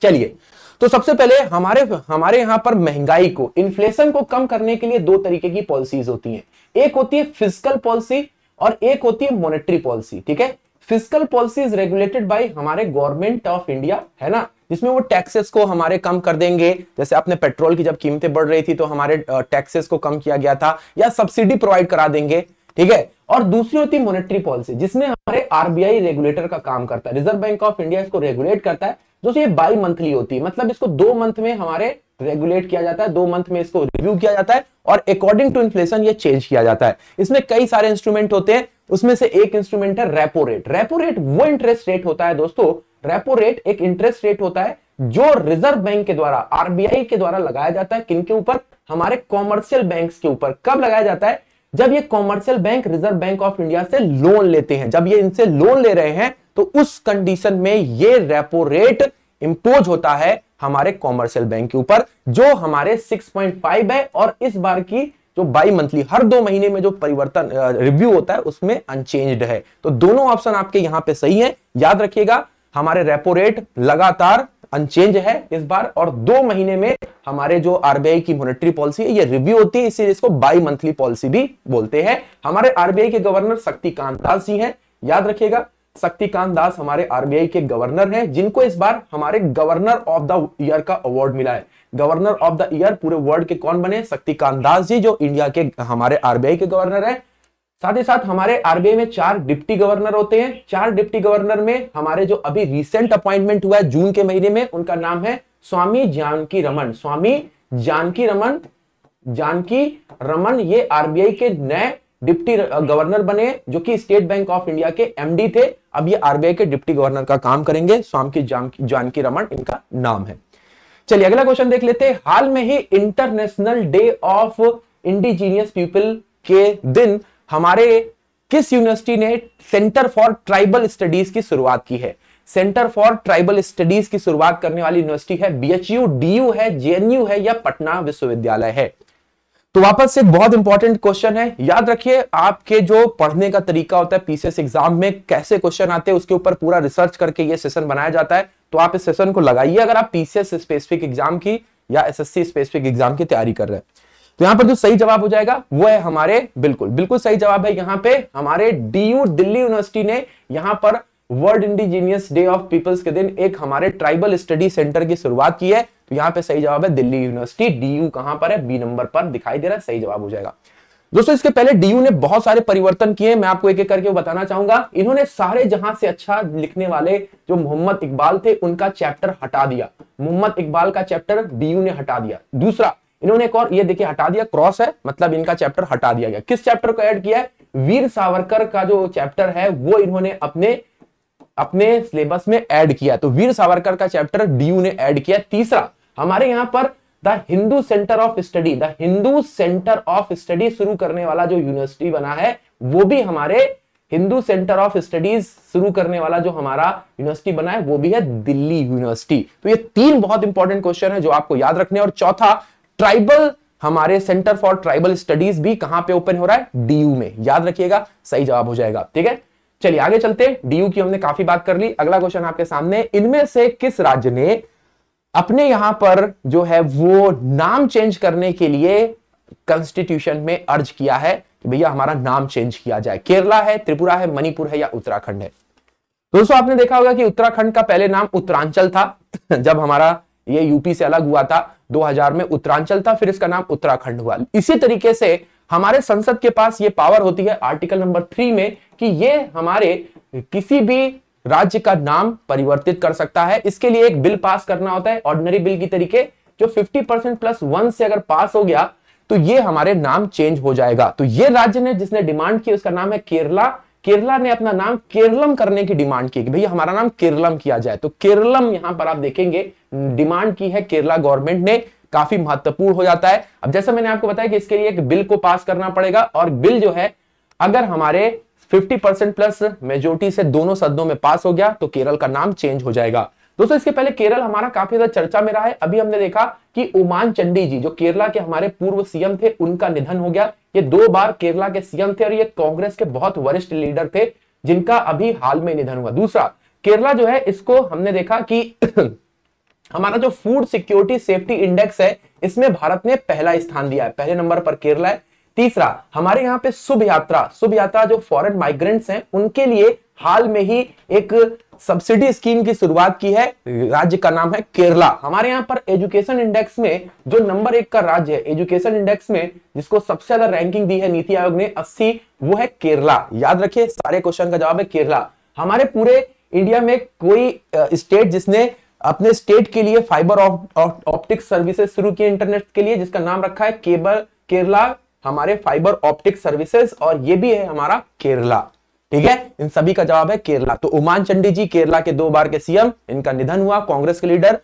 चलिए तो सबसे पहले हमारे हमारे यहां पर महंगाई को इन्फ्लेशन को कम करने के लिए दो तरीके की पॉलिसीज होती हैं एक होती है फिजिकल पॉलिसी और एक होती है मॉनेटरी पॉलिसी ठीक है physical policy is regulated by हमारे गवर्नमेंट ऑफ इंडिया है ना जिसमें वो टैक्सेस को हमारे कम कर देंगे जैसे आपने पेट्रोल की जब कीमतें बढ़ रही थी तो हमारे टैक्सेस को कम किया गया था या सब्सिडी प्रोवाइड करा देंगे ठीक है और दूसरी होती है मॉनेटरी पॉलिसी जिसमें हमारे आरबीआई रेगुलेटर का काम करता है रिजर्व बैंक ऑफ इंडिया इसको रेगुलेट करता है दोस्तों ये बाई मंथली होती है मतलब इसको दो मंथ में हमारे रेगुलेट किया जाता है दो मंथ में इसको रिव्यू किया जाता है और अकॉर्डिंग टू इन्फ्लेशन ये चेंज किया जाता है इसमें कई सारे इंस्ट्रूमेंट होते हैं उसमें से एक इंस्ट्रूमेंट है रेपो रेट रेपो रेट वो इंटरेस्ट रेट होता है दोस्तों रेपो रेट एक इंटरेस्ट रेट होता है जो रिजर्व बैंक के द्वारा आरबीआई के द्वारा लगाया जाता है किनके ऊपर हमारे कॉमर्शियल बैंक के ऊपर कब लगाया जाता है जब ये commercial bank Reserve Bank of India से लोन लेते हैं जब ये इनसे लोन ले रहे हैं तो उस कंडीशन में ये रेपो रेट इंपोज होता है हमारे कॉमर्शियल बैंक के ऊपर जो हमारे 6.5 है और इस बार की जो बाई मंथली हर दो महीने में जो परिवर्तन रिव्यू होता है उसमें अनचेंज्ड है तो दोनों ऑप्शन आपके यहां पे सही है याद रखिएगा हमारे रेपो रेट लगातार अनचेंज है इस बार और दो महीने में हमारे जो आरबीआई की मॉनेटरी पॉलिसी है ये रिव्यू होती है इसीलिए इसको बाई मंथली पॉलिसी भी बोलते हैं हमारे आरबीआई के गवर्नर शक्तिकांत दास जी हैं याद रखिएगा शक्तिकांत दास हमारे आरबीआई के गवर्नर हैं जिनको इस बार हमारे गवर्नर ऑफ द ईयर का अवार्ड मिला है गवर्नर ऑफ द ईयर पूरे वर्ल्ड के कौन बने शक्तिकांत दास जी जो इंडिया के हमारे आरबीआई के गवर्नर है साथ ही साथ हमारे आरबीआई में चार डिप्टी गवर्नर होते हैं चार डिप्टी गवर्नर में हमारे जो अभी रिसेंट अपॉइंटमेंट हुआ है जून के महीने में उनका नाम है स्वामी जानकी रमन स्वामी जानकी रमन जानकी रमन ये आरबीआई के नए डिप्टी गवर्नर बने जो कि स्टेट बैंक ऑफ इंडिया के एमडी थे अब ये आरबीआई के डिप्टी गवर्नर का काम करेंगे स्वाम की जानकी रमन इनका नाम है चलिए अगला क्वेश्चन देख लेते हैं हाल में ही International Day of Indigenous People के दिन हमारे किस यूनिवर्सिटी ने सेंटर फॉर ट्राइबल स्टडीज की शुरुआत की है सेंटर फॉर ट्राइबल स्टडीज की शुरुआत करने वाली यूनिवर्सिटी है बीएचयू डीयू है जेएनयू है या पटना विश्वविद्यालय है तो वापस एक बहुत इंपॉर्टेंट क्वेश्चन है याद रखिए आपके जो पढ़ने का तरीका होता है पीसीएस एग्जाम में कैसे क्वेश्चन आते हैं उसके ऊपर पूरा रिसर्च करके ये सेशन बनाया जाता है तो आप इस सेशन को लगाइए अगर आप पीसीएस स्पेसिफिक एग्जाम की या एसएससी स्पेसिफिक एग्जाम की तैयारी कर रहे हैं तो यहां पर जो सही जवाब हो जाएगा वो है हमारे बिल्कुल बिल्कुल सही जवाब है यहाँ पे हमारे डी दिल्ली यूनिवर्सिटी ने यहाँ पर World Indigenous Day of Peoples के दिन एक हमारे ट्राइबल स्टडी सेंटर की शुरुआत की है तो यहाँ पे सही जवाब है दिल्ली यूनिवर्सिटी डी यू कहां पर है बी नंबर पर दिखाई दे रहा है सही जवाब हो जाएगा दोस्तों इसके पहले डी ने बहुत सारे परिवर्तन किए मैं आपको एक एक करके बताना चाहूंगा इन्होंने सारे जहां से अच्छा लिखने वाले जो मोहम्मद इकबाल थे उनका चैप्टर हटा दिया मोहम्मद इकबाल का चैप्टर डी ने हटा दिया दूसरा इन्होंने एक और ये देखिए हटा दिया क्रॉस है मतलब इनका चैप्टर हटा दिया गया किस चैप्टर को ऐड किया है वीर सावरकर का जो चैप्टर है वो इन्होंने अपने अपने सिलेबस में ऐड किया तो वीर सावरकर का चैप्टर डीयू ने ऐड किया तीसरा हमारे यहां पर the Hindu centre of study the Hindu centre of study शुरू करने वाला जो यूनिवर्सिटी बना है वो भी हमारे हिंदू सेंटर ऑफ स्टडीज शुरू करने वाला जो हमारा यूनिवर्सिटी बना है वो भी है दिल्ली यूनिवर्सिटी तो ये तीन बहुत इंपॉर्टेंट क्वेश्चन है जो आपको याद रखने और चौथा ट्राइबल हमारे सेंटर फॉर ट्राइबल स्टडीज भी कहां पे ओपन हो रहा है डीयू में याद रखिएगा सही जवाब हो जाएगा ठीक है चलिए आगे चलते हैं डीयू की हमने काफी बात कर ली अगला क्वेश्चन आपके सामने इनमें से किस राज्य ने अपने यहां पर जो है वो नाम चेंज करने के लिए कॉन्स्टिट्यूशन में अर्ज किया है कि भैया हमारा नाम चेंज किया जाए केरला है त्रिपुरा है मणिपुर है या उत्तराखंड है दोस्तों आपने देखा होगा कि उत्तराखंड का पहले नाम उत्तरांचल था जब हमारा ये यूपी से अलग हुआ था 2000 में उत्तरांचल था फिर इसका नाम उत्तराखंड हुआ इसी तरीके से हमारे संसद के पास ये पावर होती है आर्टिकल नंबर थ्री में कि ये हमारे किसी भी राज्य का नाम परिवर्तित कर सकता है इसके लिए एक बिल पास करना होता है ऑर्डिनरी बिल की तरीके जो 50 परसेंट प्लस वन से अगर पास हो गया तो ये हमारे नाम चेंज हो जाएगा तो ये राज्य ने जिसने डिमांड की उसका नाम है केरला केरला ने अपना नाम केरलम करने की डिमांड की भैया हमारा नाम केरलम किया जाए तो केरलम यहां पर आप देखेंगे डिमांड की है केरला गवर्नमेंट ने काफी महत्वपूर्ण हो जाता है अब जैसा मैंने आपको बताया कि इसके लिए एक बिल को पास करना पड़ेगा और बिल जो है अगर हमारे 50 परसेंट प्लस मेजोरिटी से दोनों सदनों में पास हो गया तो केरल का नाम चेंज हो जाएगा दोस्तों इसके पहले केरल हमारा काफी ज्यादा चर्चा में रहा है अभी हमने देखा कि उमान चंडी जी जो केरला के हमारे पूर्व सीएम थे उनका निधन हो गया ये दो बार केरला के सीएम थे और ये कांग्रेस के बहुत वरिष्ठ लीडर थे जिनका अभी हाल में निधन हुआ दूसरा केरला जो है इसको हमने देखा कि हमारा जो फूड सिक्योरिटी सेफ्टी इंडेक्स है इसमें भारत ने पहला स्थान दिया है पहले नंबर पर केरला है तीसरा हमारे यहाँ पे शुभ यात्रा शुभ यात्रा जो फॉरेन माइग्रेंट्स हैं उनके लिए हाल में ही एक सब्सिडी स्कीम की शुरुआत की है राज्य का नाम है केरला हमारे यहाँ पर एजुकेशन इंडेक्स में जो नंबर एक का राज्य है एजुकेशन इंडेक्स में जिसको सबसे ज्यादा रैंकिंग दी है नीति आयोग ने 80 वो है केरला याद रखिए सारे क्वेश्चन का जवाब है केरला हमारे पूरे इंडिया में कोई स्टेट जिसने अपने स्टेट के लिए फाइबर ऑप्टिक सर्विसेज शुरू किए इंटरनेट के लिए जिसका नाम रखा है केबल केरला हमारे फाइबर ऑप्टिक सर्विसेज और ये भी है हमारा केरला ठीक है इन सभी का जवाब है केरला तो उमान चंडी जी केरला के दो बार के सीएम इनका निधन हुआ कांग्रेस के लीडर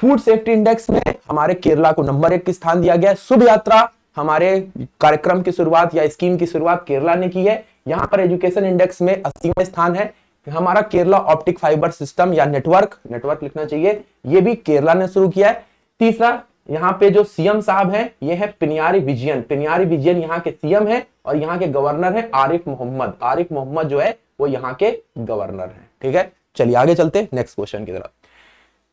फूड सेफ्टी इंडेक्स में हमारे केरला को नंबर एक स्थान दिया गया शुभ यात्रा हमारे कार्यक्रम की शुरुआत या स्कीम की शुरुआत केरला ने की है यहाँ पर एजुकेशन इंडेक्स में अस्सीवें स्थान है हमारा केरला ऑप्टिक फाइबर सिस्टम या नेटवर्क नेटवर्क लिखना चाहिए ये भी केरला ने शुरू किया है तीसरा यहाँ पे जो सीएम साहब हैं ये है पिनियारी विजयन पिनियारी विजयन यहाँ के सीएम है और यहाँ के गवर्नर है आरिफ मोहम्मद आरिफ मोहम्मद जो है वो यहाँ के गवर्नर है ठीक है चलिए आगे चलते नेक्स्ट क्वेश्चन की तरफ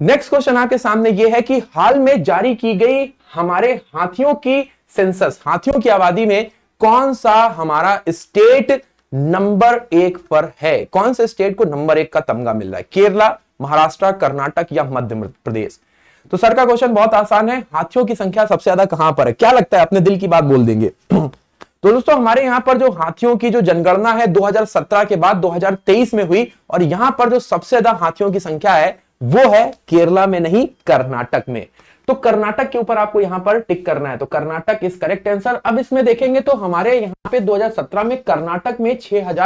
नेक्स्ट क्वेश्चन आपके सामने ये है कि हाल में जारी की गई हमारे हाथियों की सेंसस हाथियों की आबादी में कौन सा हमारा स्टेट नंबर एक पर है कौन से स्टेट को नंबर एक का तमगा मिल रहा है केरला महाराष्ट्र कर्नाटक या मध्य प्रदेश तो सर का क्वेश्चन बहुत आसान है हाथियों की संख्या सबसे ज्यादा कहां पर है क्या लगता है अपने दिल की बात बोल देंगे तो दोस्तों हमारे यहां पर जो हाथियों की जो जनगणना है 2017 के बाद 2023 में हुई और यहां पर जो सबसे ज्यादा हाथियों की संख्या है वो है केरला में नहीं कर्नाटक में तो कर्नाटक के ऊपर आपको यहां पर टिक करना है तो कर्नाटक इज करेक्ट आंसर अब इसमें देखेंगे तो हमारे यहां पे 2017 में कर्नाटक में छह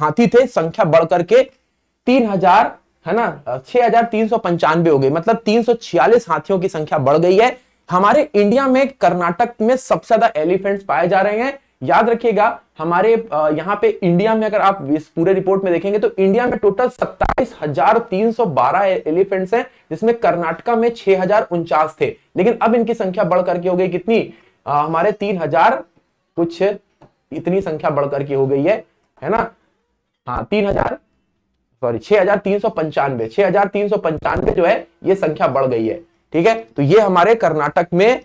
हाथी थे संख्या बढ़कर के तीन है ना छह हजार तीन सौ पंचानवे हो गई मतलब तीन सौ छियालीस हाथियों की संख्या बढ़ गई है हमारे इंडिया में कर्नाटक में सबसे ज्यादा एलिफेंट्स पाए जा रहे हैं याद रखिएगा हमारे यहाँ पे इंडिया में अगर आप इस पूरे रिपोर्ट में देखेंगे तो इंडिया में टोटल सत्ताईस हजार तीन सौ बारह एलिफेंट्स हैं जिसमें कर्नाटका में छह हजार उनचास थे लेकिन अब इनकी संख्या बढ़ करके हो गई कितनी आ, हमारे तीन हजार कुछ इतनी संख्या बढ़ करके हो गई है है ना हाँ तीन हजार सॉरी छह हजार तीन सौ पंचानवे छह हजार तीन सौ पंचानवे जो है ये संख्या बढ़ गई है ठीक है तो ये हमारे कर्नाटक में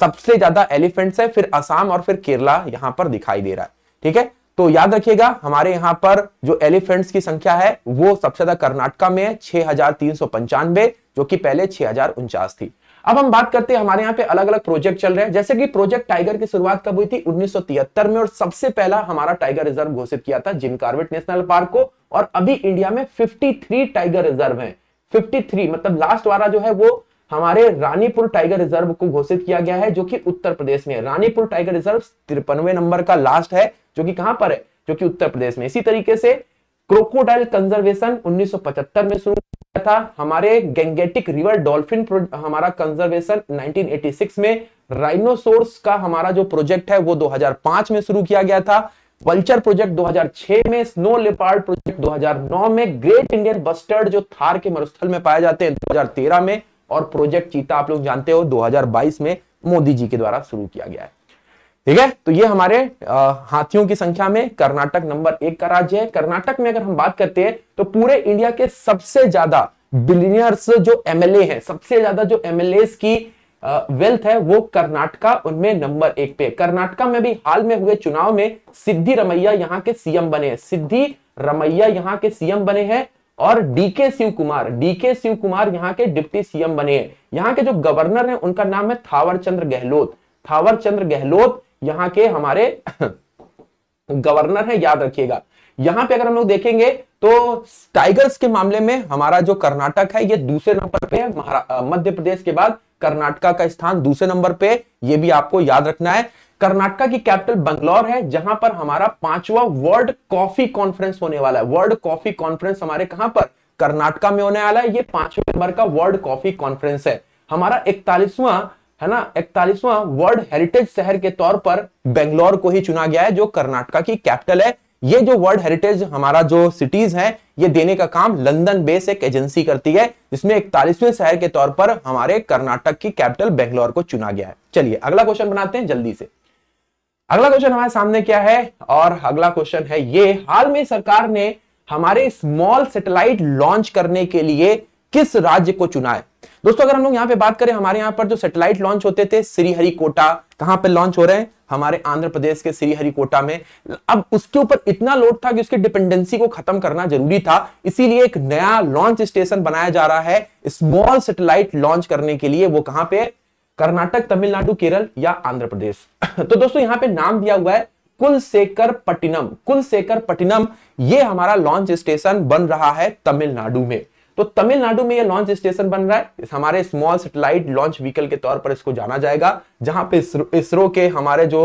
सबसे ज्यादा एलिफेंट्स है फिर असम और फिर केरला यहां पर दिखाई दे रहा है ठीक है तो याद रखिएगा हमारे यहाँ पर जो एलिफेंट्स की संख्या है वो सबसे ज्यादा कर्नाटका में है छह हजार तीन सौ पंचानवे जो कि पहले छह हजार उनचास थी अब हम बात करते हैं हमारे यहाँ पे अलग अलग प्रोजेक्ट चल रहे हैं जैसे कि प्रोजेक्ट टाइगर की शुरुआत कब हुई थी 1973 में और सबसे पहला हमारा टाइगर रिजर्व घोषित किया था जिम कार्बेट नेशनल पार्क को और अभी इंडिया में 53 टाइगर रिजर्व है 53 मतलब लास्ट वाला जो है वो हमारे रानीपुर टाइगर रिजर्व को घोषित किया गया है जो की उत्तर प्रदेश में है रानीपुर टाइगर रिजर्व तिरपनवे नंबर का लास्ट है जो की कहां पर है जो कि उत्तर प्रदेश में इसी तरीके से क्रोकोडाइल कंजर्वेशन उन्नीस में शुरू था हमारे गैंगेटिक रिवर डॉल्फिन हमारा कंजर्वेशन 1986 में राइनोसोर्स का हमारा जो प्रोजेक्ट है वो 2005 में शुरू किया गया था वल्चर प्रोजेक्ट 2006 में स्नो लेपार्ड प्रोजेक्ट 2009 में ग्रेट इंडियन बस्टर्ड जो थार के मरुस्थल में पाए जाते हैं 2013 में और प्रोजेक्ट चीता आप लोग जानते हो 2022 में मोदी जी के द्वारा शुरू किया गया है ठीक है तो ये हमारे आ, हाथियों की संख्या में कर्नाटक नंबर एक का राज्य है कर्नाटक में अगर हम बात करते हैं तो पूरे इंडिया के सबसे ज्यादा बिलियनियर्स जो एमएलए हैं सबसे ज्यादा जो एमएलए की वेल्थ है वो कर्नाटका उनमें नंबर एक पे कर्नाटका में भी हाल में हुए चुनाव में सिद्धि रमैया यहाँ के सीएम बने हैं सिद्धि रमैया यहाँ के सीएम बने हैं और DK Shivakumar DK Shivakumar यहाँ के डिप्टी सीएम बने हैं यहाँ के जो गवर्नर हैं उनका नाम है थावर चंद्र गहलोत थावर चंद्र गहलोत यहाँ के हमारे गवर्नर है याद रखिएगा यहां पे अगर हम लोग देखेंगे तो टाइगर्स के मामले में हमारा जो कर्नाटक है ये दूसरे नंबर पे है मध्य प्रदेश के बाद कर्नाटका का स्थान दूसरे नंबर पे ये भी आपको याद रखना है कर्नाटका की कैपिटल बंगलौर है जहां पर हमारा पांचवा वर्ल्ड कॉफी कॉन्फ्रेंस होने वाला है वर्ल्ड कॉफी कॉन्फ्रेंस हमारे कहां पर कर्नाटका में होने वाला है ये पांचवें नंबर का वर्ल्ड कॉफी कॉन्फ्रेंस है हमारा इकतालीसवां है ना इकतालीसवां वर्ल्ड हेरिटेज शहर के तौर पर बेंगलोर को ही चुना गया है जो कर्नाटका की कैपिटल है ये जो वर्ल्ड हेरिटेज हमारा जो सिटीज है ये देने का काम लंदन बेस एक एजेंसी करती है जिसमें इकतालीसवें शहर के तौर पर हमारे कर्नाटक की कैपिटल बेंगलोर को चुना गया है चलिए अगला क्वेश्चन बनाते हैं जल्दी से अगला क्वेश्चन हमारे सामने क्या है और अगला क्वेश्चन है ये हाल में सरकार ने हमारे स्मॉल सेटेलाइट लॉन्च करने के लिए किस राज्य को चुना है दोस्तों अगर हम लोग यहाँ पे बात करें हमारे यहाँ पर जो सैटेलाइट लॉन्च होते थे श्रीहरिकोटा कहां पे लॉन्च हो रहे हैं हमारे आंध्र प्रदेश के श्रीहरिकोटा में अब उसके ऊपर इतना लोड था कि उसकी डिपेंडेंसी को खत्म करना जरूरी था इसीलिए एक नया लॉन्च स्टेशन बनाया जा रहा है स्मॉल सेटेलाइट लॉन्च करने के लिए वो कहां पे कर्नाटक तमिलनाडु केरल या आंध्र प्रदेश तो दोस्तों यहां पे नाम दिया हुआ है कुलसेकर पटिनम कुलशेखर पटिनम ये हमारा लॉन्च स्टेशन बन रहा है तमिलनाडु में तो तमिलनाडु में ये लॉन्च स्टेशन बन रहा है हमारे स्मॉल सेटेलाइट लॉन्च व्हीकल के तौर पर इसको जाना जाएगा जहां पे इसरो के हमारे जो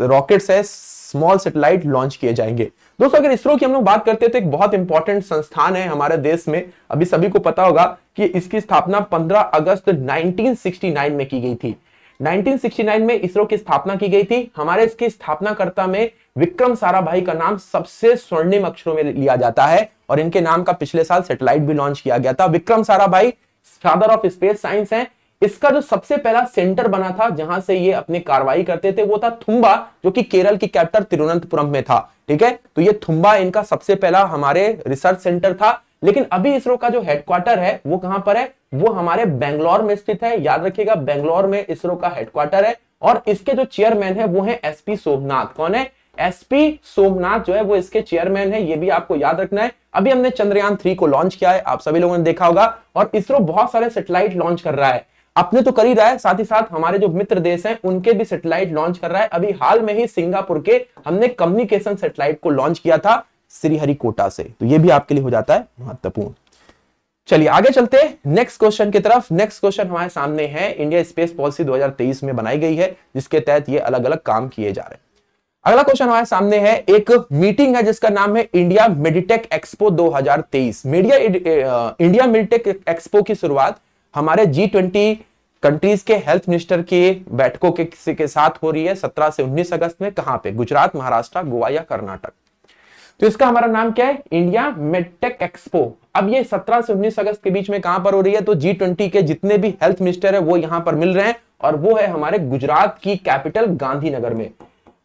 रॉकेट्स है स्मॉल सेटेलाइट लॉन्च किए जाएंगे दोस्तों अगर इसरो की हम लोग बात करते हैं तो एक बहुत इंपॉर्टेंट संस्थान है हमारे देश में अभी सभी को पता होगा कि इसकी स्थापना 15 अगस्त 1969 में की गई थी 1969 में इसरो की स्थापना की गई थी हमारे इसके स्थापनाकर्ता में विक्रम साराभाई का नाम सबसे स्वर्णिम अक्षरों में लिया जाता है और इनके नाम का पिछले साल सेटेलाइट भी लॉन्च किया गया था Vikram Sarabhai father of space science है इसका जो सबसे पहला सेंटर बना था जहां से ये अपनी कार्रवाई करते थे वो था थुम्बा जो कि केरल की कैप्टर तिरुवनंतपुरम में था ठीक है तो ये थुम्बा इनका सबसे पहला हमारे रिसर्च सेंटर था लेकिन अभी इसरो का जो हेडक्वार्टर है वो कहां पर है वो हमारे बेंगलोर में स्थित है याद रखिएगा बेंगलोर में इसरो का हेडक्वार्टर है और इसके जो चेयरमैन है वो है एसपी सोमनाथ कौन है एसपी सोमनाथ जो है वो इसके चेयरमैन है ये भी आपको याद रखना है अभी हमने चंद्रयान थ्री को लॉन्च किया है आप सभी लोगों ने देखा होगा और इसरो बहुत सारे सेटेलाइट लॉन्च कर रहा है अपने तो कर ही रहा है साथ ही साथ हमारे जो मित्र देश हैं उनके भी सेटेलाइट लॉन्च कर रहा है अभी हाल में ही सिंगापुर के हमने कम्युनिकेशन सेटेलाइट को लॉन्च किया था श्रीहरिकोटा से तो ये भी आपके लिए हो जाता है महत्वपूर्ण चलिए आगे चलते हैं नेक्स्ट क्वेश्चन की तरफ नेक्स्ट क्वेश्चन हमारे सामने है इंडिया स्पेस पॉलिसी 2023 में बनाई गई है जिसके तहत ये अलग अलग काम किए जा रहे हैं अगला क्वेश्चन हमारे सामने है एक मीटिंग है जिसका नाम है India Meditech Expo 2023 media India Meditech Expo की शुरुआत हमारे जी ट्वेंटी कंट्रीज के हेल्थ मिनिस्टर की बैठकों के, के साथ हो रही है सत्रह से उन्नीस अगस्त में कहां पे गुजरात महाराष्ट्र गोवा या कर्नाटक तो इसका हमारा नाम क्या है इंडिया मेडटेक एक्सपो अब ये 17 से 19 अगस्त के बीच में कहां पर हो रही है तो जी ट्वेंटी के जितने भी हेल्थ मिनिस्टर है वो यहां पर मिल रहे हैं और वो है हमारे गुजरात की कैपिटल गांधीनगर में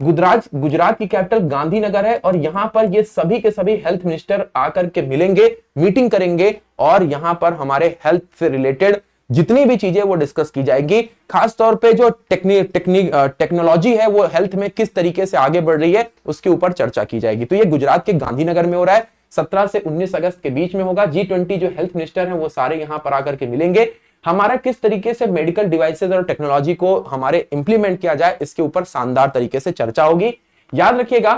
गुजरात गुजरात की कैपिटल गांधीनगर है और यहां पर ये सभी के सभी हेल्थ मिनिस्टर आकर के मिलेंगे मीटिंग करेंगे और यहां पर हमारे हेल्थ से रिलेटेड जितनी भी चीजें वो डिस्कस की जाएगी खासतौर पे जो टेक्निक टेक्निक टेक्नोलॉजी है वो हेल्थ में किस तरीके से आगे बढ़ रही है उसके ऊपर चर्चा की जाएगी तो ये गुजरात के गांधीनगर में हो रहा है 17 से 19 अगस्त के बीच में होगा जी ट्वेंटी जो हेल्थ मिनिस्टर है वो सारे यहां पर आकर के मिलेंगे हमारा किस तरीके से मेडिकल डिवाइसेज और टेक्नोलॉजी को हमारे इंप्लीमेंट किया जाए इसके ऊपर शानदार तरीके से चर्चा होगी याद रखिएगा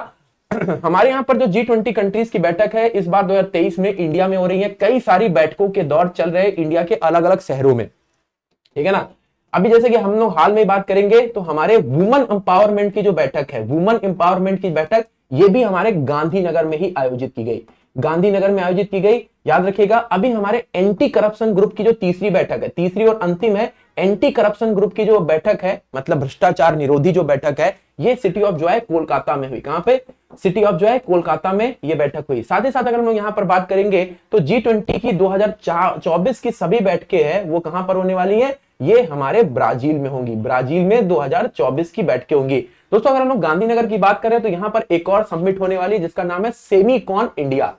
हमारे यहाँ पर जो जी ट्वेंटी कंट्रीज की बैठक है इस बार 2023 में इंडिया में हो रही है कई सारी बैठकों के दौर चल रहे इंडिया के अलग अलग शहरों में ठीक है ना अभी जैसे कि हम लोग हाल में बात करेंगे तो हमारे वुमन एम्पावरमेंट की जो बैठक है वुमन एम्पावरमेंट की बैठक ये भी हमारे गांधीनगर में ही आयोजित की गई गांधीनगर में आयोजित की गई याद रखिएगा अभी हमारे एंटी करप्शन ग्रुप की जो तीसरी बैठक है तीसरी और अंतिम है एंटी करप्शन ग्रुप की जो बैठक है मतलब भ्रष्टाचार निरोधी जो बैठक है ये सिटी ऑफ जो है कोलकाता में हुई कहां पे सिटी ऑफ जो है कोलकाता में ये बैठक हुई साथ ही साथ अगर हम लोग यहां पर बात करेंगे तो जी ट्वेंटी की 2024 की सभी बैठकें हैं वो कहां पर होने वाली है ये हमारे ब्राजील में होंगी ब्राजील में 2024 की बैठकें होंगी दोस्तों अगर हम लोग गांधीनगर की बात करें तो यहां पर एक और सबमिट होने वाली जिसका नाम है सेमी इंडिया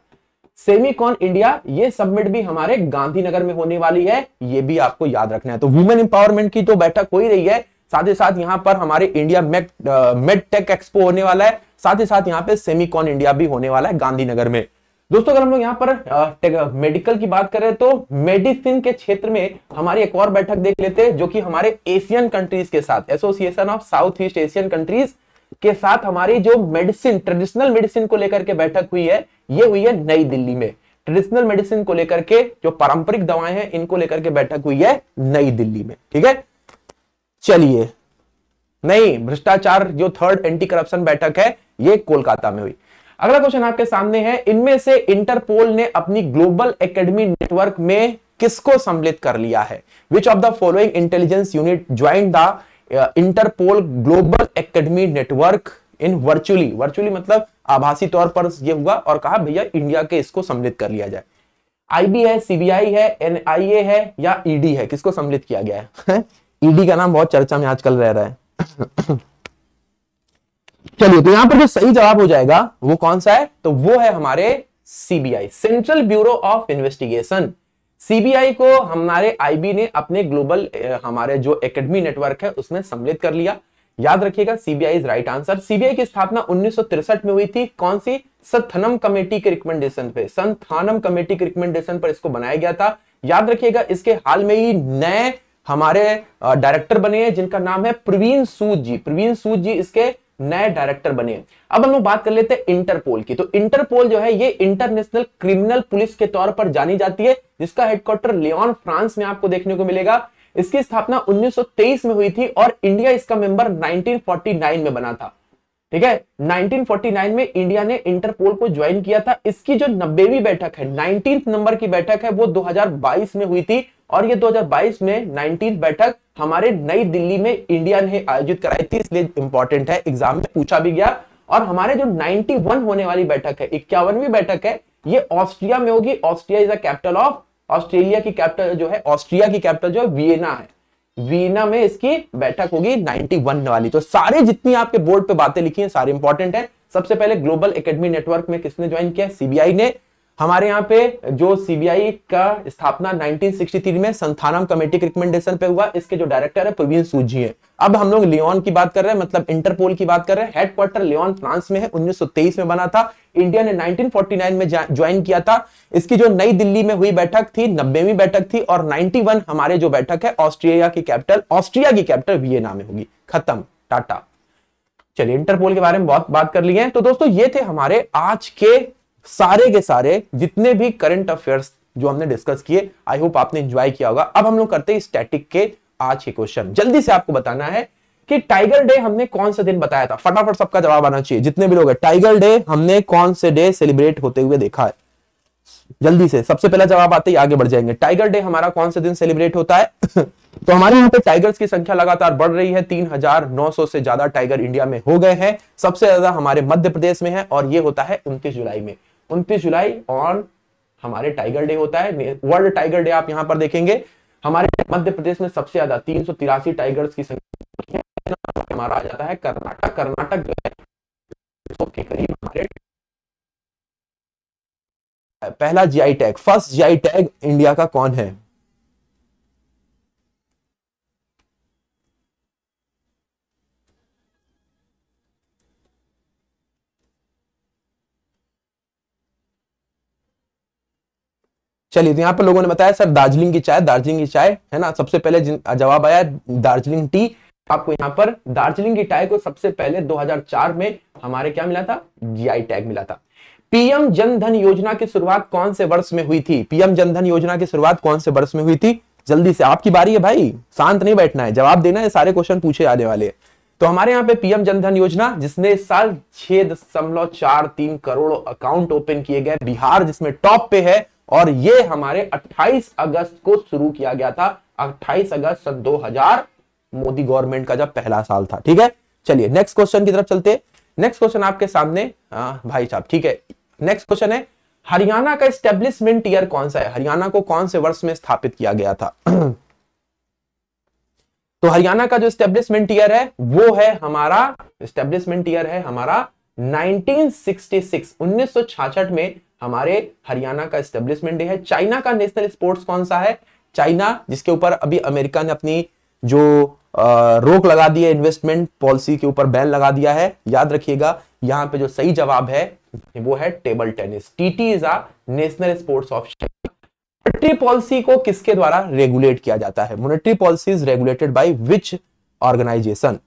सेमीकॉन इंडिया ये सबमिट भी हमारे गांधीनगर में होने वाली है ये भी आपको याद रखना है तो वुमेन एम्पावरमेंट की तो बैठक हो ही रही है साथ ही साथ यहाँ पर हमारे इंडिया मेड टेक एक्सपो होने वाला है साथ ही साथ यहाँ पे सेमीकॉन इंडिया भी होने वाला है गांधीनगर में दोस्तों अगर हम लोग यहाँ पर मेडिकल की बात करें तो मेडिसिन के क्षेत्र में हमारी एक और बैठक देख लेते हैं जो कि हमारे एशियन कंट्रीज के साथ Association of South East Asian countries के साथ हमारी जो मेडिसिन ट्रेडिशनल मेडिसिन को लेकर के बैठक हुई है ये हुई है नई दिल्ली में ट्रेडिशनल मेडिसिन को लेकर के जो पारंपरिक दवाएं हैं इनको लेकर के बैठक हुई है नई दिल्ली में ठीक है चलिए नहीं भ्रष्टाचार जो थर्ड एंटी करप्शन बैठक है ये कोलकाता में हुई अगला क्वेश्चन आपके सामने है इनमें से इंटरपोल ने अपनी ग्लोबल एकेडमी नेटवर्क में किसको सम्मिलित कर लिया है which of the following intelligence unit join the Interpol Global Academy network in virtually virtually मतलब आभासी तौर पर यह हुआ और कहा भैया इंडिया के इसको सम्मिलित कर लिया जाए आईबी है सीबीआई है एनआईए है या ईडी e है किसको सम्मिलित किया गया है ईडी e का नाम बहुत चर्चा में आजकल रह रहा है चलिए तो यहां पर जो सही जवाब हो जाएगा वो कौन सा है तो वो है हमारे CBI Central Bureau of Investigation CBI को हमारे आईबी ने अपने ग्लोबल हमारे जो एकेडमी नेटवर्क है उसमें सम्मिलित कर लिया याद रखिएगा CBI is right answer CBI की स्थापना उन्नीस में हुई थी कौन सी संथनम कमेटी के रिकमेंडेशन पे संथानम कमेटी के रिकमेंडेशन पर इसको बनाया गया था याद रखिएगा इसके हाल में ही नए हमारे डायरेक्टर बने हैं जिनका नाम है प्रवीण सूद जी प्रवीण सूद जी इसके नए डायरेक्टर बने अब हम लोग बात कर लेते हैं इंटरपोल की तो इंटरपोल जो है ये इंटरनेशनल क्रिमिनल पुलिस के तौर पर जानी जाती है जिसका हेडक्वार्टर लियोन फ्रांस में आपको देखने को मिलेगा इसकी स्थापना 1923 में हुई थी और इंडिया इसका मेंबर 1949 में बना था ठीक है 1949 में इंडिया ने इंटरपोल को ज्वाइन किया था इसकी जो नब्बेवी बैठक है नाइनटीन नंबर की बैठक है वो 2022 में हुई थी और ये 2022 में नाइनटीन बैठक हमारे नई दिल्ली में इंडिया ने आयोजित कराई थी इसलिए इंपॉर्टेंट है एग्जाम में पूछा भी गया और हमारे जो 91 होने वाली बैठक है इक्यावनवी बैठक है ये ऑस्ट्रिया में होगी Austria is the capital of Australia की कैपिटल जो है ऑस्ट्रिया की कैपिटल जो है वियना है वियना में इसकी बैठक होगी 91 वाली तो सारे जितनी आपके बोर्ड पे बातें लिखी हैं सारे इंपॉर्टेंट है सबसे पहले ग्लोबल एकेडमी नेटवर्क में किसने ज्वाइन किया सीबीआई ने हमारे यहाँ पे जो सीबीआई का स्थापना 1963 में संथानम कमेटी के रिकमेंडेशन पे हुआ इसके जो डायरेक्टर है प्रवीण सूजी है अब हम लोग लियोन की बात कर रहे हैं मतलब इंटरपोल की बात कर रहे हैं हेडक्वार्टर लियोन फ्रांस में है 1923 में बना था इंडिया ने 1949 में ज्वाइन किया था इसकी जो नई दिल्ली में हुई बैठक थी नब्बेवीं बैठक थी और नाइनटी हमारे जो बैठक है ऑस्ट्रिया की कैपिटल ऑस्ट्रिया की कैपिटल वी में होगी खत्म टाटा चलिए इंटरपोल के बारे में बहुत बात कर ली है तो दोस्तों ये थे हमारे आज के सारे के सारे जितने भी करंट अफेयर्स जो हमने डिस्कस किए आई होप आपने एंजॉय किया होगा अब हम लोग करते हैं स्टैटिक के आज के क्वेश्चन जल्दी से आपको बताना है कि टाइगर डे हमने कौन सा दिन बताया था फटाफट सबका जवाब आना चाहिए जितने भी लोग हैं टाइगर डे हमने कौन से डे सेलिब्रेट होते हुए देखा है जल्दी से सबसे पहला जवाब आते ही आगे बढ़ जाएंगे टाइगर डे हमारा कौन से दिन सेलिब्रेट होता है तो हमारे यहाँ पे टाइगर्स की संख्या लगातार बढ़ रही है 3,900 से ज्यादा टाइगर इंडिया में हो गए हैं सबसे ज्यादा हमारे मध्य प्रदेश में है और ये होता है उनतीस जुलाई में उनतीस जुलाई ऑन हमारे टाइगर डे होता है वर्ल्ड टाइगर डे आप यहाँ पर देखेंगे हमारे मध्य प्रदेश में सबसे ज्यादा तीन सौ तिरासी टाइगर्स की संख्या जाता है कर्नाटक कर्नाटक जो है के करीब हमारे पहला GI tag first GI tag India का कौन है चलिए तो यहाँ पर लोगों ने बताया सर दार्जिलिंग की चाय दार्जिलिंग की चाय है ना सबसे पहले जवाब आया दार्जिलिंग टी आपको यहाँ पर दार्जिलिंग की टाई को सबसे पहले 2004 में हमारे क्या मिला था जीआई टैग मिला था पीएम जनधन योजना की शुरुआत कौन से वर्ष में हुई थी पीएम जनधन योजना की शुरुआत कौन से वर्ष में हुई थी जल्दी से आपकी बारी है भाई शांत नहीं बैठना है जवाब देना है सारे क्वेश्चन पूछे आने वाले तो हमारे यहाँ पे पीएम जनधन योजना जिसने इस साल छह करोड़ अकाउंट ओपन किए गए बिहार जिसमें टॉप पे है और ये हमारे 28 अगस्त को शुरू किया गया था 28 अगस्त सन 2000 मोदी गवर्नमेंट का जब पहला साल था ठीक है चलिए नेक्स्ट क्वेश्चन की तरफ चलते नेक्स्ट क्वेश्चन आपके सामने आ, भाई साहब ठीक है नेक्स्ट क्वेश्चन है हरियाणा का स्टेब्लिशमेंट ईयर कौन सा है हरियाणा को कौन से वर्ष में स्थापित किया गया था तो हरियाणा का जो स्टेब्लिशमेंट ईयर है वो है हमारा स्टेब्लिशमेंट ईयर है हमारा 1966 1966 में हमारे हरियाणा का स्टेब्लिशमेंट डे है चाइना का नेशनल स्पोर्ट्स कौन सा है चाइना जिसके ऊपर अभी अमेरिका ने अपनी जो आ, रोक लगा दी है इन्वेस्टमेंट पॉलिसी के ऊपर बैन लगा दिया है याद रखिएगा यहाँ पे जो सही जवाब है वो है table tennis TT is a national sports of monetary policy को किसके द्वारा रेगुलेट किया जाता है monetary policy is regulated by which organization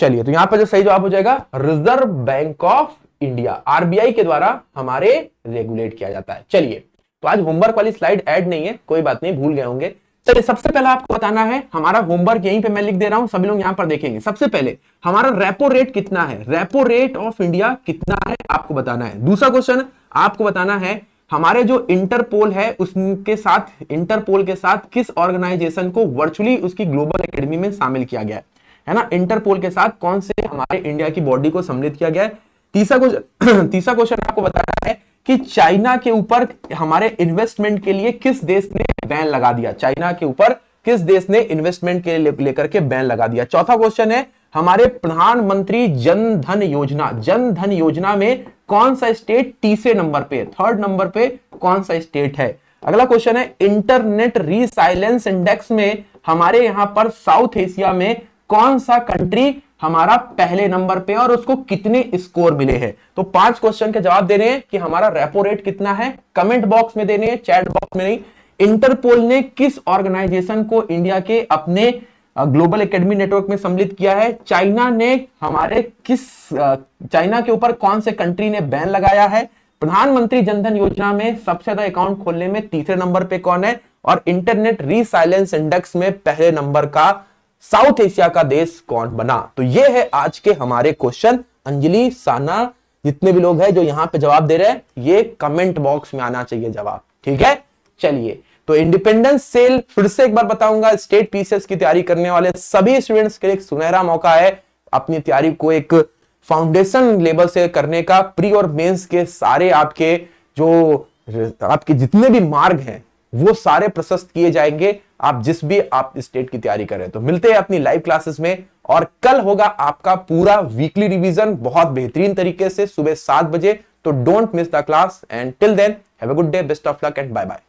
चलिए तो यहां पर जो सही जवाब हो जाएगा Reserve Bank of India RBI के द्वारा हमारे रेगुलेट किया जाता है चलिए तो आज होमवर्क वाली स्लाइड ऐड नहीं है कोई बात नहीं भूल गए होंगे चलिए सबसे पहले आपको बताना है हमारा होमवर्क यहीं पे मैं लिख दे रहा हूं सभी लोग यहां पर देखेंगे सबसे पहले हमारा रेपो रेट कितना है रेपो रेट ऑफ इंडिया कितना है आपको बताना है दूसरा क्वेश्चन आपको बताना है हमारे जो इंटरपोल है उसके साथ इंटरपोल के साथ किस ऑर्गेनाइजेशन को वर्चुअली उसकी ग्लोबल अकेडमी में शामिल किया गया है है ना इंटरपोल के साथ कौन से हमारे इंडिया की बॉडी को सम्मिलित किया गया है तीसरा क्वेश्चन तीसरा क्वेश्चन आपको बताना है कि चाइना के ऊपर हमारे इन्वेस्टमेंट के लिए किस देश ने बैन लगा दिया चाइना के ऊपर किस देश ने इन्वेस्टमेंट के लिए लेकर के बैन लगा दिया चौथा क्वेश्चन है हमारे प्रधानमंत्री जन धन योजना जन धन योजना में कौन सा स्टेट तीसरे नंबर पे थर्ड नंबर पे कौन सा स्टेट है अगला क्वेश्चन है इंटरनेट रिसाइलेंस इंडेक्स में हमारे यहां पर साउथ एशिया में कौन सा कंट्री हमारा पहले नंबर पे और उसको कितने स्कोर मिले हैं तो पांच क्वेश्चन के जवाब देने हैं कि हमारा रेपो रेट कितना है कमेंट बॉक्स में देने हैं चैट बॉक्स में नहीं इंटरपोल ने किस ऑर्गेनाइजेशन को इंडिया के अपने ग्लोबल एकेडमी नेटवर्क में सम्मिलित किया है चाइना ने हमारे किस चाइना के ऊपर कौन से कंट्री ने बैन लगाया है प्रधानमंत्री जनधन योजना में सबसे ज्यादा अकाउंट खोलने में तीसरे नंबर पे कौन है और इंटरनेट रिसाइलेंस इंडेक्स में पहले नंबर का साउथ एशिया का देश कौन बना तो ये है आज के हमारे क्वेश्चन अंजलि साना जितने भी लोग हैं जो यहां पे जवाब दे रहे हैं ये कमेंट बॉक्स में आना चाहिए जवाब ठीक है चलिए तो इंडिपेंडेंस सेल फिर से एक बार बताऊंगा स्टेट पीसीएस की तैयारी करने वाले सभी स्टूडेंट्स के लिए एक सुनहरा मौका है अपनी तैयारी को एक फाउंडेशन लेवल से करने का प्री और मेंस के सारे आपके जो आपके जितने भी मार्ग हैं वो सारे प्रशस्त किए जाएंगे आप जिस भी आप स्टेट की तैयारी कर रहे तो मिलते हैं अपनी लाइव क्लासेस में और कल होगा आपका पूरा वीकली रिवीजन बहुत बेहतरीन तरीके से सुबह सात बजे तो don't miss the class and till then have a good day best of luck and bye bye